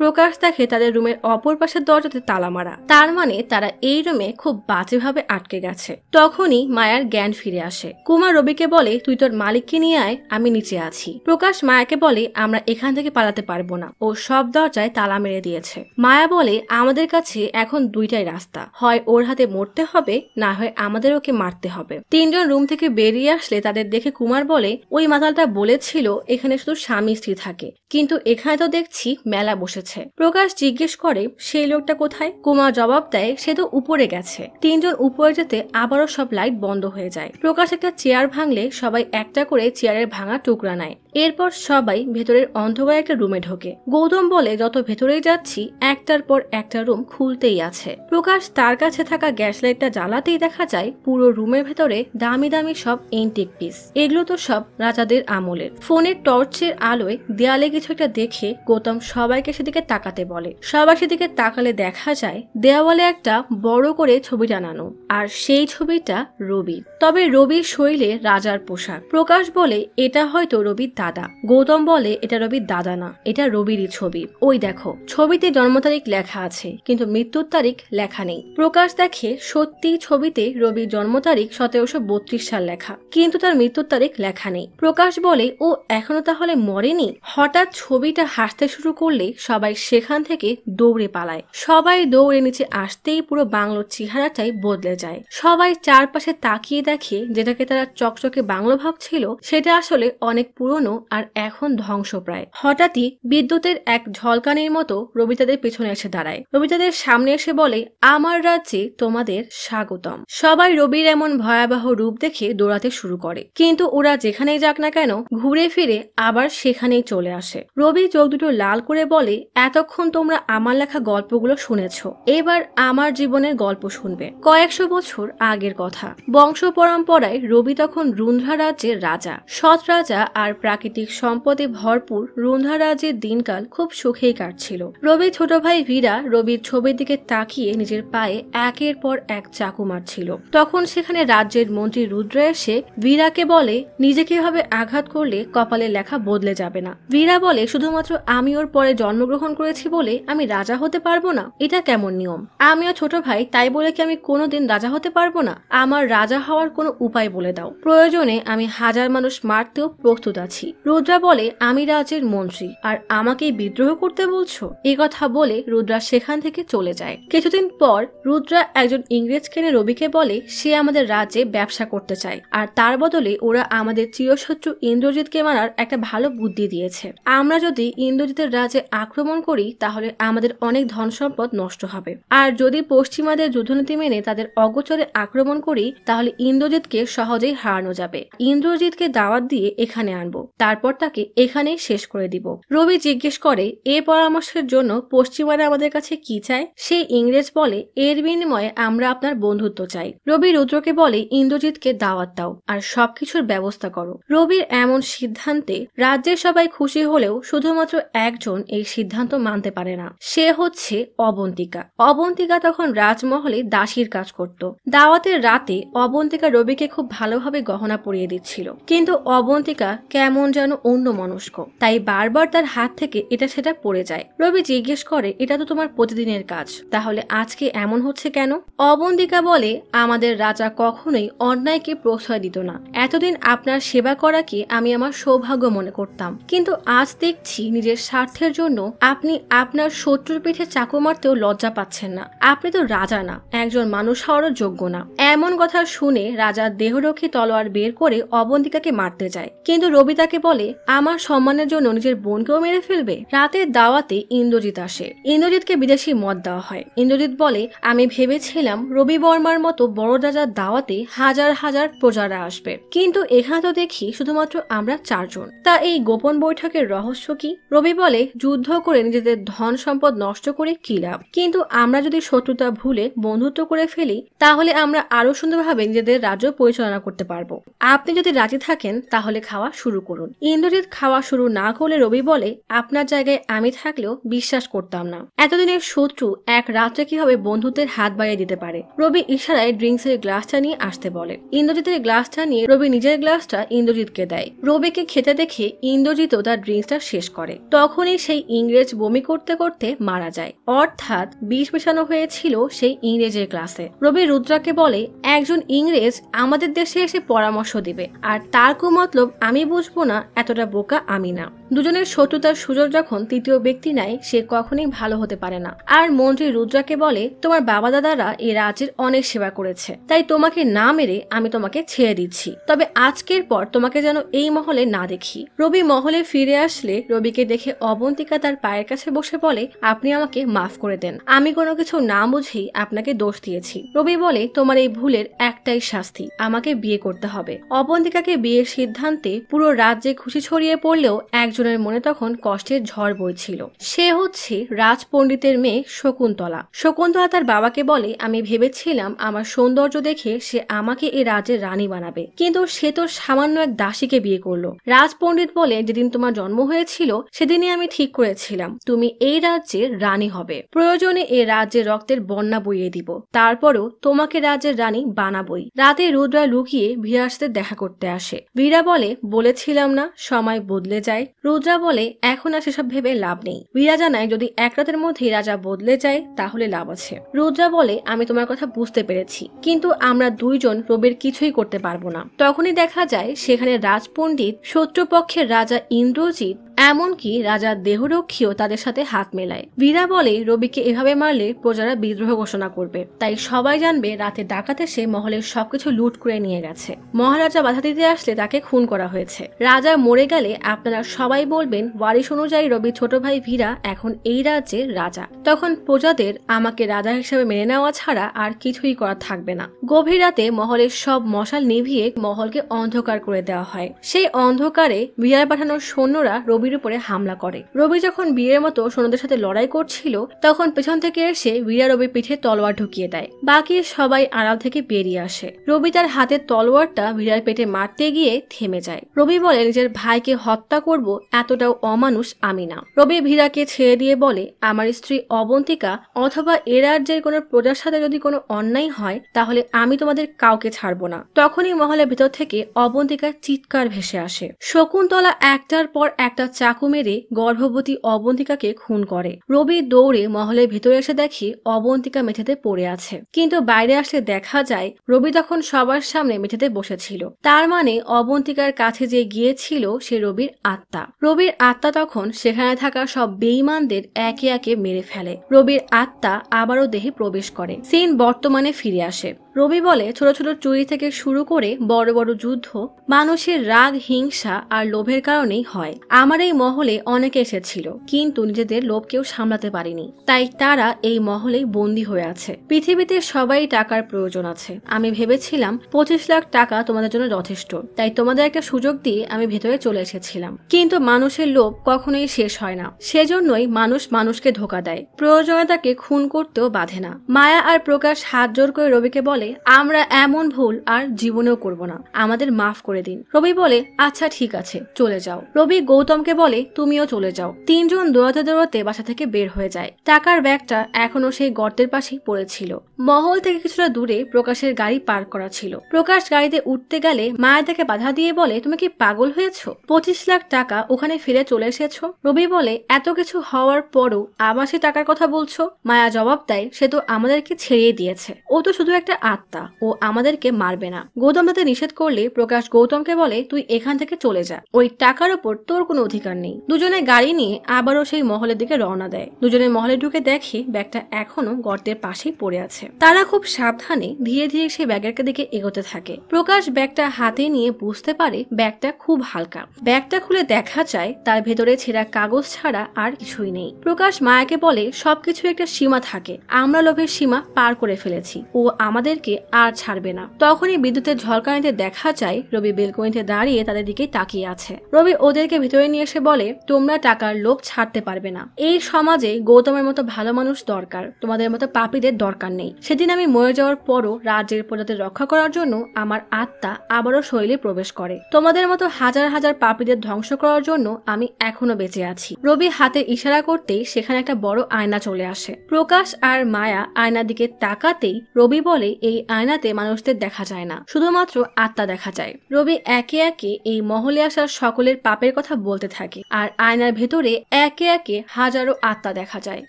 প্রকাশ দেখে তাদের রুমের অপর পাশের দরজাতে তালা মারা তার মানে তারা এই রুমে খুব বাজেভাবে আটকে গেছে তখনই মায়ার জ্ঞান ফিরে আসে কুমার রবিকে বলে তুই তোর মালিককে নিয়ে আয় আমি নিচে আছি প্রকাশ মায়াকে বলে আমরা এখানে এখান থেকে পালাতে পারবো না ও সব দরজায় তালা মেরে দিয়েছে মায়া বলে আমাদের কাছে এখন দুইটাই রাস্তা হয় ওর হাতে মরতে হবে না হয় আমাদের ওকে মারতে হবে তিনজন রুম থেকে বেরিয়ে আসলে তাদের দেখে কুমার বলে ওই মাতালটা বলেছিল এখানে শুধু স্বামী স্ত্রী থাকে কিন্তু এখানে তো দেখছি মেলা বসেছে প্রকাশ জিজ্ঞেস করে সেই লোকটা কোথায় কুমার জবাব দেয় সে তো উপরে গেছে তিনজন উপরে যেতে আবারও সব লাইট বন্ধ হয়ে যায় প্রকাশ একটা চেয়ার ভাঙলে সবাই একটা করে চেয়ারের ভাঙা টুকরা নেয় এরপর সবাই ভেতরের অন্ধ অথবা একটা রুমে ঢোকে গৌতম বলে যত ভেতরেই যাচ্ছি একটার পর একটা রুম খুলতেই আছে প্রকাশ তার কাছে থাকা গ্যাস লাইটটা জ্বালাতেই দেখা যায় পুরো রুমের ভেতরে দামি দামি সব এন্টিক পিস এগুলো তো সব রাজাদের আমলের ফোনের টর্চের আলোয় দেয়ালে কিছু একটা দেখে গৌতম সবাইকে সেদিকে তাকাতে বলে সবাই সেদিকে তাকালে দেখা যায় দেওয়ালে একটা বড় করে ছবি টানানো আর সেই ছবিটা রবি তবে রবির শৈলে রাজার পোশাক প্রকাশ বলে এটা হয়তো রবির দাদা গৌতম বলে এটা রবির দাদা না এটা রবিরই ছবি ওই দেখো ছবিতে জন্ম তারিখ লেখা আছে কিন্তু মৃত্যুর তারিখ লেখা নেই প্রকাশ দেখে সত্যি ছবিতে রবির জন্ম তারিখ সতেরোশো বত্রিশ সাল লেখা কিন্তু তার মৃত্যুর তারিখ লেখা নেই প্রকাশ বলে ও এখনো তাহলে মরেনি হঠাৎ ছবিটা হাসতে শুরু করলে সবাই সেখান থেকে দৌড়ে পালায় সবাই দৌড়ে নিচে আসতেই পুরো বাংলোর চেহারাটাই বদলে যায় সবাই চারপাশে তাকিয়ে দেখে যেটাকে তারা চকচকে বাংলো ভাবছিল সেটা আসলে অনেক পুরনো আর এখন ধ্বংসপ্রায় হঠাৎই বিদ্যুতের এক ঝলকানির মতো রবি তাদের পেছনে এসে দাঁড়ায় রবি তাদের সামনে এসে বলে আমার রাজ্যে তোমাদের স্বাগতম সবাই রবির এমন ভয়াবহ রূপ দেখে দৌড়াতে শুরু করে কিন্তু ওরা যেখানেই যাক না কেন ঘুরে ফিরে আবার সেখানেই চলে আসে রবি চোখ দুটো লাল করে বলে এতক্ষণ তোমরা আমার লেখা গল্পগুলো শুনেছ এবার আমার জীবনের গল্প শুনবে কয়েকশো বছর আগের কথা বংশ পরম্পরায় রবি তখন রুন্ধা রাজ্যের রাজা সৎ রাজা আর প্রাকৃতিক সম্পদে ভরপুর রুন্ধা রাজ্যের দিনকাল খুব সুখেই কাটছিল রবি ছোট ভাই ভীরা রবির ছবির দিকে তাকিয়ে নিজের পায়ে একের পর এক চাকু মারছিল তখন সেখানে রাজ্যের মন্ত্রী রুদ্র এসে ভীরাকে বলে নিজেকে ভাবে আঘাত করলে কপালে লেখা বদলে যাবে না ভীরা বলে শুধুমাত্র আমি ওর পরে জন্মগ্রহণ করেছি বলে আমি রাজা হতে পারবো না এটা কেমন নিয়ম আমিও ছোট ভাই তাই বলে কি আমি কোনোদিন রাজা হতে পারবো না আমার রাজা হওয়ার কোনো উপায় বলে দাও প্রয়োজনে আমি হাজার মানুষ মারতেও প্রস্তুত আছি রুদ্রা বলে আমি রাজের মন্ত্রী আর আমাকেই বিদ্রোহ করতে বলছো এ কথা বলে রুদ্রা সেখান থেকে চলে যায় কিছুদিন পর রুদ্রা একজন ইংরেজ কেনে রবিকে বলে সে আমাদের রাজ্যে ব্যবসা করতে চায় আর তার বদলে ওরা আমাদের চিরশত্রু ইন্দ্রজিৎকে মারার একটা ভালো বুদ্ধি দিয়েছে আমরা যদি ইন্দ্রজিতের রাজ্যে আক্রমণ করি তাহলে আমাদের অনেক ধন সম্পদ নষ্ট হবে আর যদি পশ্চিমাদের যুদ্ধনীতি মেনে তাদের অগোচরে আক্রমণ করি তাহলে ইন্দ্র ইন্দ্রজিৎকে সহজেই হারানো যাবে ইন্দ্রজিৎকে দাওয়াত দিয়ে এখানে আনবো তারপর তাকে এখানেই শেষ করে দিব রবি জিজ্ঞেস করে এ পরামর্শের জন্য পশ্চিমারা আমাদের কাছে কি চায় সে ইংরেজ বলে এর বিনিময়ে আমরা আপনার বন্ধুত্ব চাই রবি রুদ্রকে বলে ইন্দ্রজিৎকে দাওয়াত দাও আর সবকিছুর ব্যবস্থা করো রবির এমন সিদ্ধান্তে রাজ্যের সবাই খুশি হলেও শুধুমাত্র একজন এই সিদ্ধান্ত মানতে পারে না সে হচ্ছে অবন্তিকা অবন্তিকা তখন রাজমহলে দাসীর কাজ করত দাওয়াতের রাতে অবন্তিকা রবিকে খুব ভালোভাবে গহনা পরিয়ে দিচ্ছিল কিন্তু অবন্তিকা কেমন যেন অন্য মনস্ক তাই বারবার তার হাত থেকে এটা সেটা পড়ে যায় রবি জিজ্ঞেস করে এটা তো তোমার প্রতিদিনের কাজ তাহলে আজকে এমন হচ্ছে কেন অবন্তিকা বলে আমাদের রাজা কখনোই অন্যায়কে প্রশ্রয় দিত না এতদিন আপনার সেবা করাকে আমি আমার সৌভাগ্য মনে করতাম কিন্তু আজ দেখছি নিজের স্বার্থের জন্য আপনি আপনার শত্রুর পিঠে চাকু মারতেও লজ্জা পাচ্ছেন না আপনি তো রাজা না একজন মানুষ হওয়ারও যোগ্য না এমন কথা শুনে রাজার দেহরক্ষী তলোয়ার বের করে অবন্তিকাকে মারতে যায় কিন্তু রবি তাকে বলে আমার সম্মানের জন্য নিজের বোনকেও মেরে ফেলবে রাতের দাওয়াতে ইন্দ্রজিৎ আসে ইন্দ্রজিৎকে বিদেশি মত দেওয়া হয় ইন্দ্রজিৎ বলে আমি ভেবেছিলাম রবি বর্মার মতো বড় রাজার দাওয়াতে হাজার হাজার প্রজারা আসবে কিন্তু এখানে তো দেখি শুধুমাত্র আমরা চারজন তা এই গোপন বৈঠকের রহস্য কি রবি বলে যুদ্ধ করে নিজেদের ধন সম্পদ নষ্ট করে কি লাভ কিন্তু আমরা যদি শত্রুতা ভুলে বন্ধুত্ব করে ফেলি তাহলে আমরা আরো সুন্দরভাবে নিজেদের রাজ্য পরিচালনা করতে পারবো আপনি যদি রাজি থাকেন তাহলে খাওয়া শুরু করুন ইন্দ্রজিৎ খাওয়া শুরু না করলে রবি বলে আপনার জায়গায় আমি থাকলেও বিশ্বাস করতাম না এতদিনের শত্রু এক রাত্রে কিভাবে বন্ধুত্বের হাত বাড়িয়ে দিতে পারে রবি ইশারায় ড্রিঙ্কসের গ্লাসটা নিয়ে আসতে বলে ইন্দ্রজিতের গ্লাসটা নিয়ে রবি নিজের গ্লাসটা ইন্দ্রজিৎকে দেয় রবিকে খেতে দেখে ইন্দ্রজিৎও তার ড্রিঙ্কসটা শেষ করে তখনই সেই ইংরেজ বমি করতে করতে মারা যায় অর্থাৎ বিষ মেশানো হয়েছিল সেই ইংরেজের ক্লাসে রবি রুদ্রাকে বলে একজন ইংরেজ ইংরেজ আমাদের দেশে এসে পরামর্শ দিবে আর তার কো মতলব আমি বুঝবো না এতটা বোকা আমি না দুজনের শত্রুতার সুযোগ যখন তৃতীয় ব্যক্তি নাই সে কখনই ভালো হতে পারে না আর মন্ত্রী রুদ্রাকে বলে তোমার বাবা দাদারা এ রাজ্যের অনেক সেবা করেছে তাই তোমাকে না মেরে আমি তোমাকে ছেড়ে দিচ্ছি তবে আজকের পর তোমাকে যেন এই মহলে না দেখি রবি মহলে ফিরে আসলে রবিকে দেখে অবন্তিকা তার পায়ের কাছে বসে বলে আপনি আমাকে মাফ করে দেন আমি কোনো কিছু না বুঝেই আপনাকে দোষ দিয়েছি রবি বলে তোমার এই ভুলের একটাই সার শাস্তি আমাকে বিয়ে করতে হবে অবন্তিকাকে বিয়ের সিদ্ধান্তে পুরো রাজ্যে খুশি ছড়িয়ে পড়লেও একজনের মনে তখন কষ্টের ঝড় বইছিল সে হচ্ছে রাজ পণ্ডিতের মেয়ে শকুন্তলা শকুন্তলা তার বাবাকে বলে আমি ভেবেছিলাম আমার সৌন্দর্য দেখে সে আমাকে এ রাজ্যের রানী বানাবে কিন্তু সে তো সামান্য এক দাসীকে বিয়ে করলো রাজ পণ্ডিত বলে যেদিন তোমার জন্ম হয়েছিল সেদিনই আমি ঠিক করেছিলাম তুমি এই রাজ্যের রানী হবে প্রয়োজনে এ রাজ্যের রক্তের বন্যা বইয়ে দিব তারপরও তোমাকে রাজ্যের রানী বানাবই রাজ রাতে রুদ্রা লুকিয়ে ভিরাজদের দেখা করতে আসে ভিরা বলে বলেছিলাম না সময় বদলে যায় রুদ্রা বলে এখন আর সেসব ভেবে লাভ নেই ভিরা জানায় যদি এক রাতের মধ্যে রাজা বদলে যায় তাহলে লাভ আছে রুদ্রা বলে আমি তোমার কথা বুঝতে পেরেছি কিন্তু আমরা দুইজন রবির কিছুই করতে পারবো না তখনই দেখা যায় সেখানে রাজপণ্ডিত শত্রুপক্ষের রাজা ইন্দ্রজিৎ এমনকি রাজার দেহরক্ষীও তাদের সাথে হাত মেলায় বীরা বলে রবিকে এভাবে মারলে প্রজারা বিদ্রোহ ঘোষণা করবে তাই সবাই জানবে রাতে ডাকাতে সে মহলের সবকিছু কিছু লুট করে নিয়ে গেছে মহারাজা বাধা দিতে আসলে তাকে খুন করা হয়েছে রাজা মরে গেলে আপনারা সবাই বলবেন ওয়ারিশ অনুযায়ী রবি ছোট ভাই ভীরা এখন এই রাজ্যের রাজা তখন প্রজাদের আমাকে রাজা হিসেবে মেনে নেওয়া ছাড়া আর কিছুই করা থাকবে না গভীর রাতে মহলের সব মশাল নিভিয়ে মহলকে অন্ধকার করে দেওয়া হয় সেই অন্ধকারে বিয়ার পাঠানোর সৈন্যরা রবির উপরে হামলা করে রবি যখন বিয়ের মতো সৈন্যদের সাথে লড়াই করছিল তখন পেছন থেকে এসে বিয়া রবির পিঠে তলোয়ার ঢুকিয়ে দেয় বাকি সবাই আড়াল থেকে বেরিয়ে আসে রবি তার হাতে তলোয়ারটা ভিড়ার পেটে মারতে গিয়ে থেমে যায় রবি বলে নিজের ভাইকে হত্যা করব এতটাও অমানুষ আমি না রবি ভীরাকে ছেড়ে দিয়ে বলে আমার স্ত্রী অবন্তিকা অথবা এ রাজ্যের কোনো প্রজার সাথে যদি কোনো অন্যায় হয় তাহলে আমি তোমাদের কাউকে ছাড়বো না তখনই মহলের ভিতর থেকে অবন্তিকার চিৎকার ভেসে আসে শকুন্তলা একটার পর একটা চাকু মেরে গর্ভবতী অবন্তিকাকে খুন করে রবি দৌড়ে মহলের ভিতরে এসে দেখি অবন্তিকা মেঝেতে পড়ে আছে কিন্তু বাইরে আসলে দেখা যায় রবি তখন এখন সবার সামনে মেঝেতে বসেছিল তার মানে অবন্তিকার কাছে যে গিয়েছিল সে রবির আত্মা রবির আত্মা তখন সেখানে থাকা সব বেইমানদের একে একে মেরে ফেলে রবির আত্মা আবারও দেহে প্রবেশ করে সিন বর্তমানে ফিরে আসে রবি বলে ছোট ছোট চুরি থেকে শুরু করে বড় বড় যুদ্ধ মানুষের রাগ হিংসা আর লোভের কারণেই হয় আমার এই মহলে অনেকে এসেছিল কিন্তু নিজেদের লোভ কেউ সামলাতে পারেনি তাই তারা এই মহলেই বন্দী হয়ে আছে পৃথিবীতে সবাই টাকার প্রয়োজন আছে আমি ভেবেছিলাম পঁচিশ লাখ টাকা তোমাদের জন্য যথেষ্ট তাই তোমাদের একটা সুযোগ দিয়ে আমি ভেতরে চলে এসেছিলাম কিন্তু মানুষের লোভ কখনোই শেষ হয় না সেজন্যই মানুষ মানুষকে ধোকা দেয় প্রয়োজনীয়তাকে খুন করতেও বাধে না মায়া আর প্রকাশ হাত জোর করে রবিকে বলে বলে আমরা এমন ভুল আর জীবনেও করব না আমাদের মাফ করে দিন রবি বলে আচ্ছা ঠিক আছে চলে যাও রবি গৌতমকে বলে তুমিও চলে যাও তিনজন দৌড়াতে দৌড়াতে বাসা থেকে বের হয়ে যায় টাকার ব্যাগটা এখনো সেই গর্তের পাশেই পড়েছিল মহল থেকে কিছুটা দূরে প্রকাশের গাড়ি পার্ক করা ছিল প্রকাশ গাড়িতে উঠতে গেলে মায়া তাকে বাধা দিয়ে বলে তুমি কি পাগল হয়েছ পঁচিশ লাখ টাকা ওখানে ফিরে চলে এসেছো রবি বলে এত কিছু হওয়ার পরও আবার সে টাকার কথা বলছো মায়া জবাব দেয় সে তো আমাদেরকে ছেড়িয়ে দিয়েছে ও তো শুধু একটা আত্মা ও আমাদেরকে মারবে না গৌতম তাতে নিষেধ করলে প্রকাশ গৌতমকে বলে তুই এখান থেকে চলে যা ওই টাকার ওপর তোর কোনো অধিকার নেই দুজনে গাড়ি নিয়ে আবারও সেই মহলের দিকে রওনা দেয় দুজনে মহলে ঢুকে দেখে ব্যাগটা এখনো গর্তের পাশেই পড়ে আছে তারা খুব সাবধানে ধীরে ধীরে সেই ব্যাগের দিকে এগোতে থাকে প্রকাশ ব্যাগটা হাতে নিয়ে বুঝতে পারে ব্যাগটা খুব হালকা ব্যাগটা খুলে দেখা যায় তার ভেতরে ছেঁড়া কাগজ ছাড়া আর কিছুই নেই প্রকাশ মায়াকে বলে সবকিছু একটা সীমা থাকে আমরা লোভের সীমা পার করে ফেলেছি ও আমাদের তাদেরকে আর ছাড়বে না তখনই বিদ্যুতের ঝলকানিতে দেখা যায় রবি বেলকনিতে দাঁড়িয়ে তাদের দিকেই তাকিয়ে আছে রবি ওদেরকে ভিতরে নিয়ে এসে বলে তোমরা টাকার লোভ ছাড়তে পারবে না এই সমাজে গৌতমের মতো ভালো মানুষ দরকার তোমাদের মতো পাপীদের দরকার নেই সেদিন আমি মরে যাওয়ার পরও রাজ্যের প্রজাদের রক্ষা করার জন্য আমার আত্মা আবারও শৈলে প্রবেশ করে তোমাদের মতো হাজার হাজার পাপীদের ধ্বংস করার জন্য আমি এখনো বেঁচে আছি রবি হাতে ইশারা করতেই সেখানে একটা বড় আয়না চলে আসে প্রকাশ আর মায়া আয়নার দিকে তাকাতেই রবি বলে এই আয়নাতে মানুষদের দেখা যায় না শুধুমাত্র আত্মা দেখা যায় রবি একে একে এই মহলে আসা সকলের পাপের কথা বলতে থাকে আর আয়নার ভেতরে একে একে হাজারো আত্মা দেখা যায়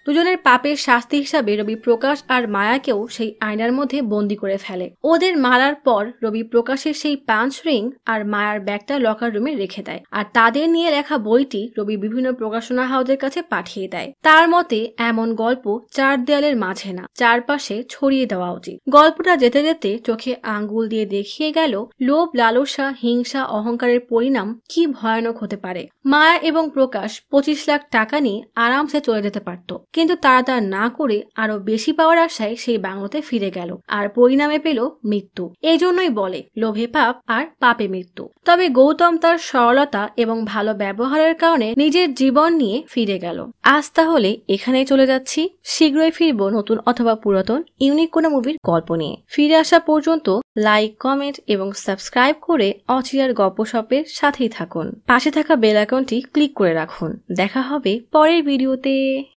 দুজনের পাপের শাস্তি হিসাবে রবি প্রকাশ আর মায়াকেও সেই আয়নার মধ্যে বন্দি করে ফেলে ওদের মারার পর রবি প্রকাশের সেই পাঁচ রিং আর মায়ার ব্যাগটা লকার রুমে রেখে দেয় আর তাদের নিয়ে লেখা বইটি রবি বিভিন্ন প্রকাশনা হাউজের কাছে পাঠিয়ে দেয় তার মতে এমন গল্প চার দেয়ালের মাঝে না চারপাশে ছড়িয়ে দেওয়া উচিত গল্পটা কথা যেতে যেতে চোখে আঙ্গুল দিয়ে দেখিয়ে গেল লোভ লালসা হিংসা অহংকারের পরিণাম কি ভয়ানক হতে পারে মায়া এবং প্রকাশ পঁচিশ লাখ টাকা নিয়ে আরামসে চলে যেতে পারত কিন্তু তারা তা না করে আরো বেশি পাওয়ার আশায় সেই বাংলোতে ফিরে গেল আর পরিণামে পেল মৃত্যু এই জন্যই বলে লোভে পাপ আর পাপে মৃত্যু তবে গৌতম তার সরলতা এবং ভালো ব্যবহারের কারণে নিজের জীবন নিয়ে ফিরে গেল আজ তাহলে এখানেই চলে যাচ্ছি শীঘ্রই ফিরব নতুন অথবা পুরাতন ইউনিক কোনো মুভির গল্প নিয়ে ফিরে আসা পর্যন্ত লাইক কমেন্ট এবং সাবস্ক্রাইব করে অচিরার গপসপের সাথেই থাকুন পাশে থাকা বেল আইকনটি ক্লিক করে রাখুন দেখা হবে পরের ভিডিওতে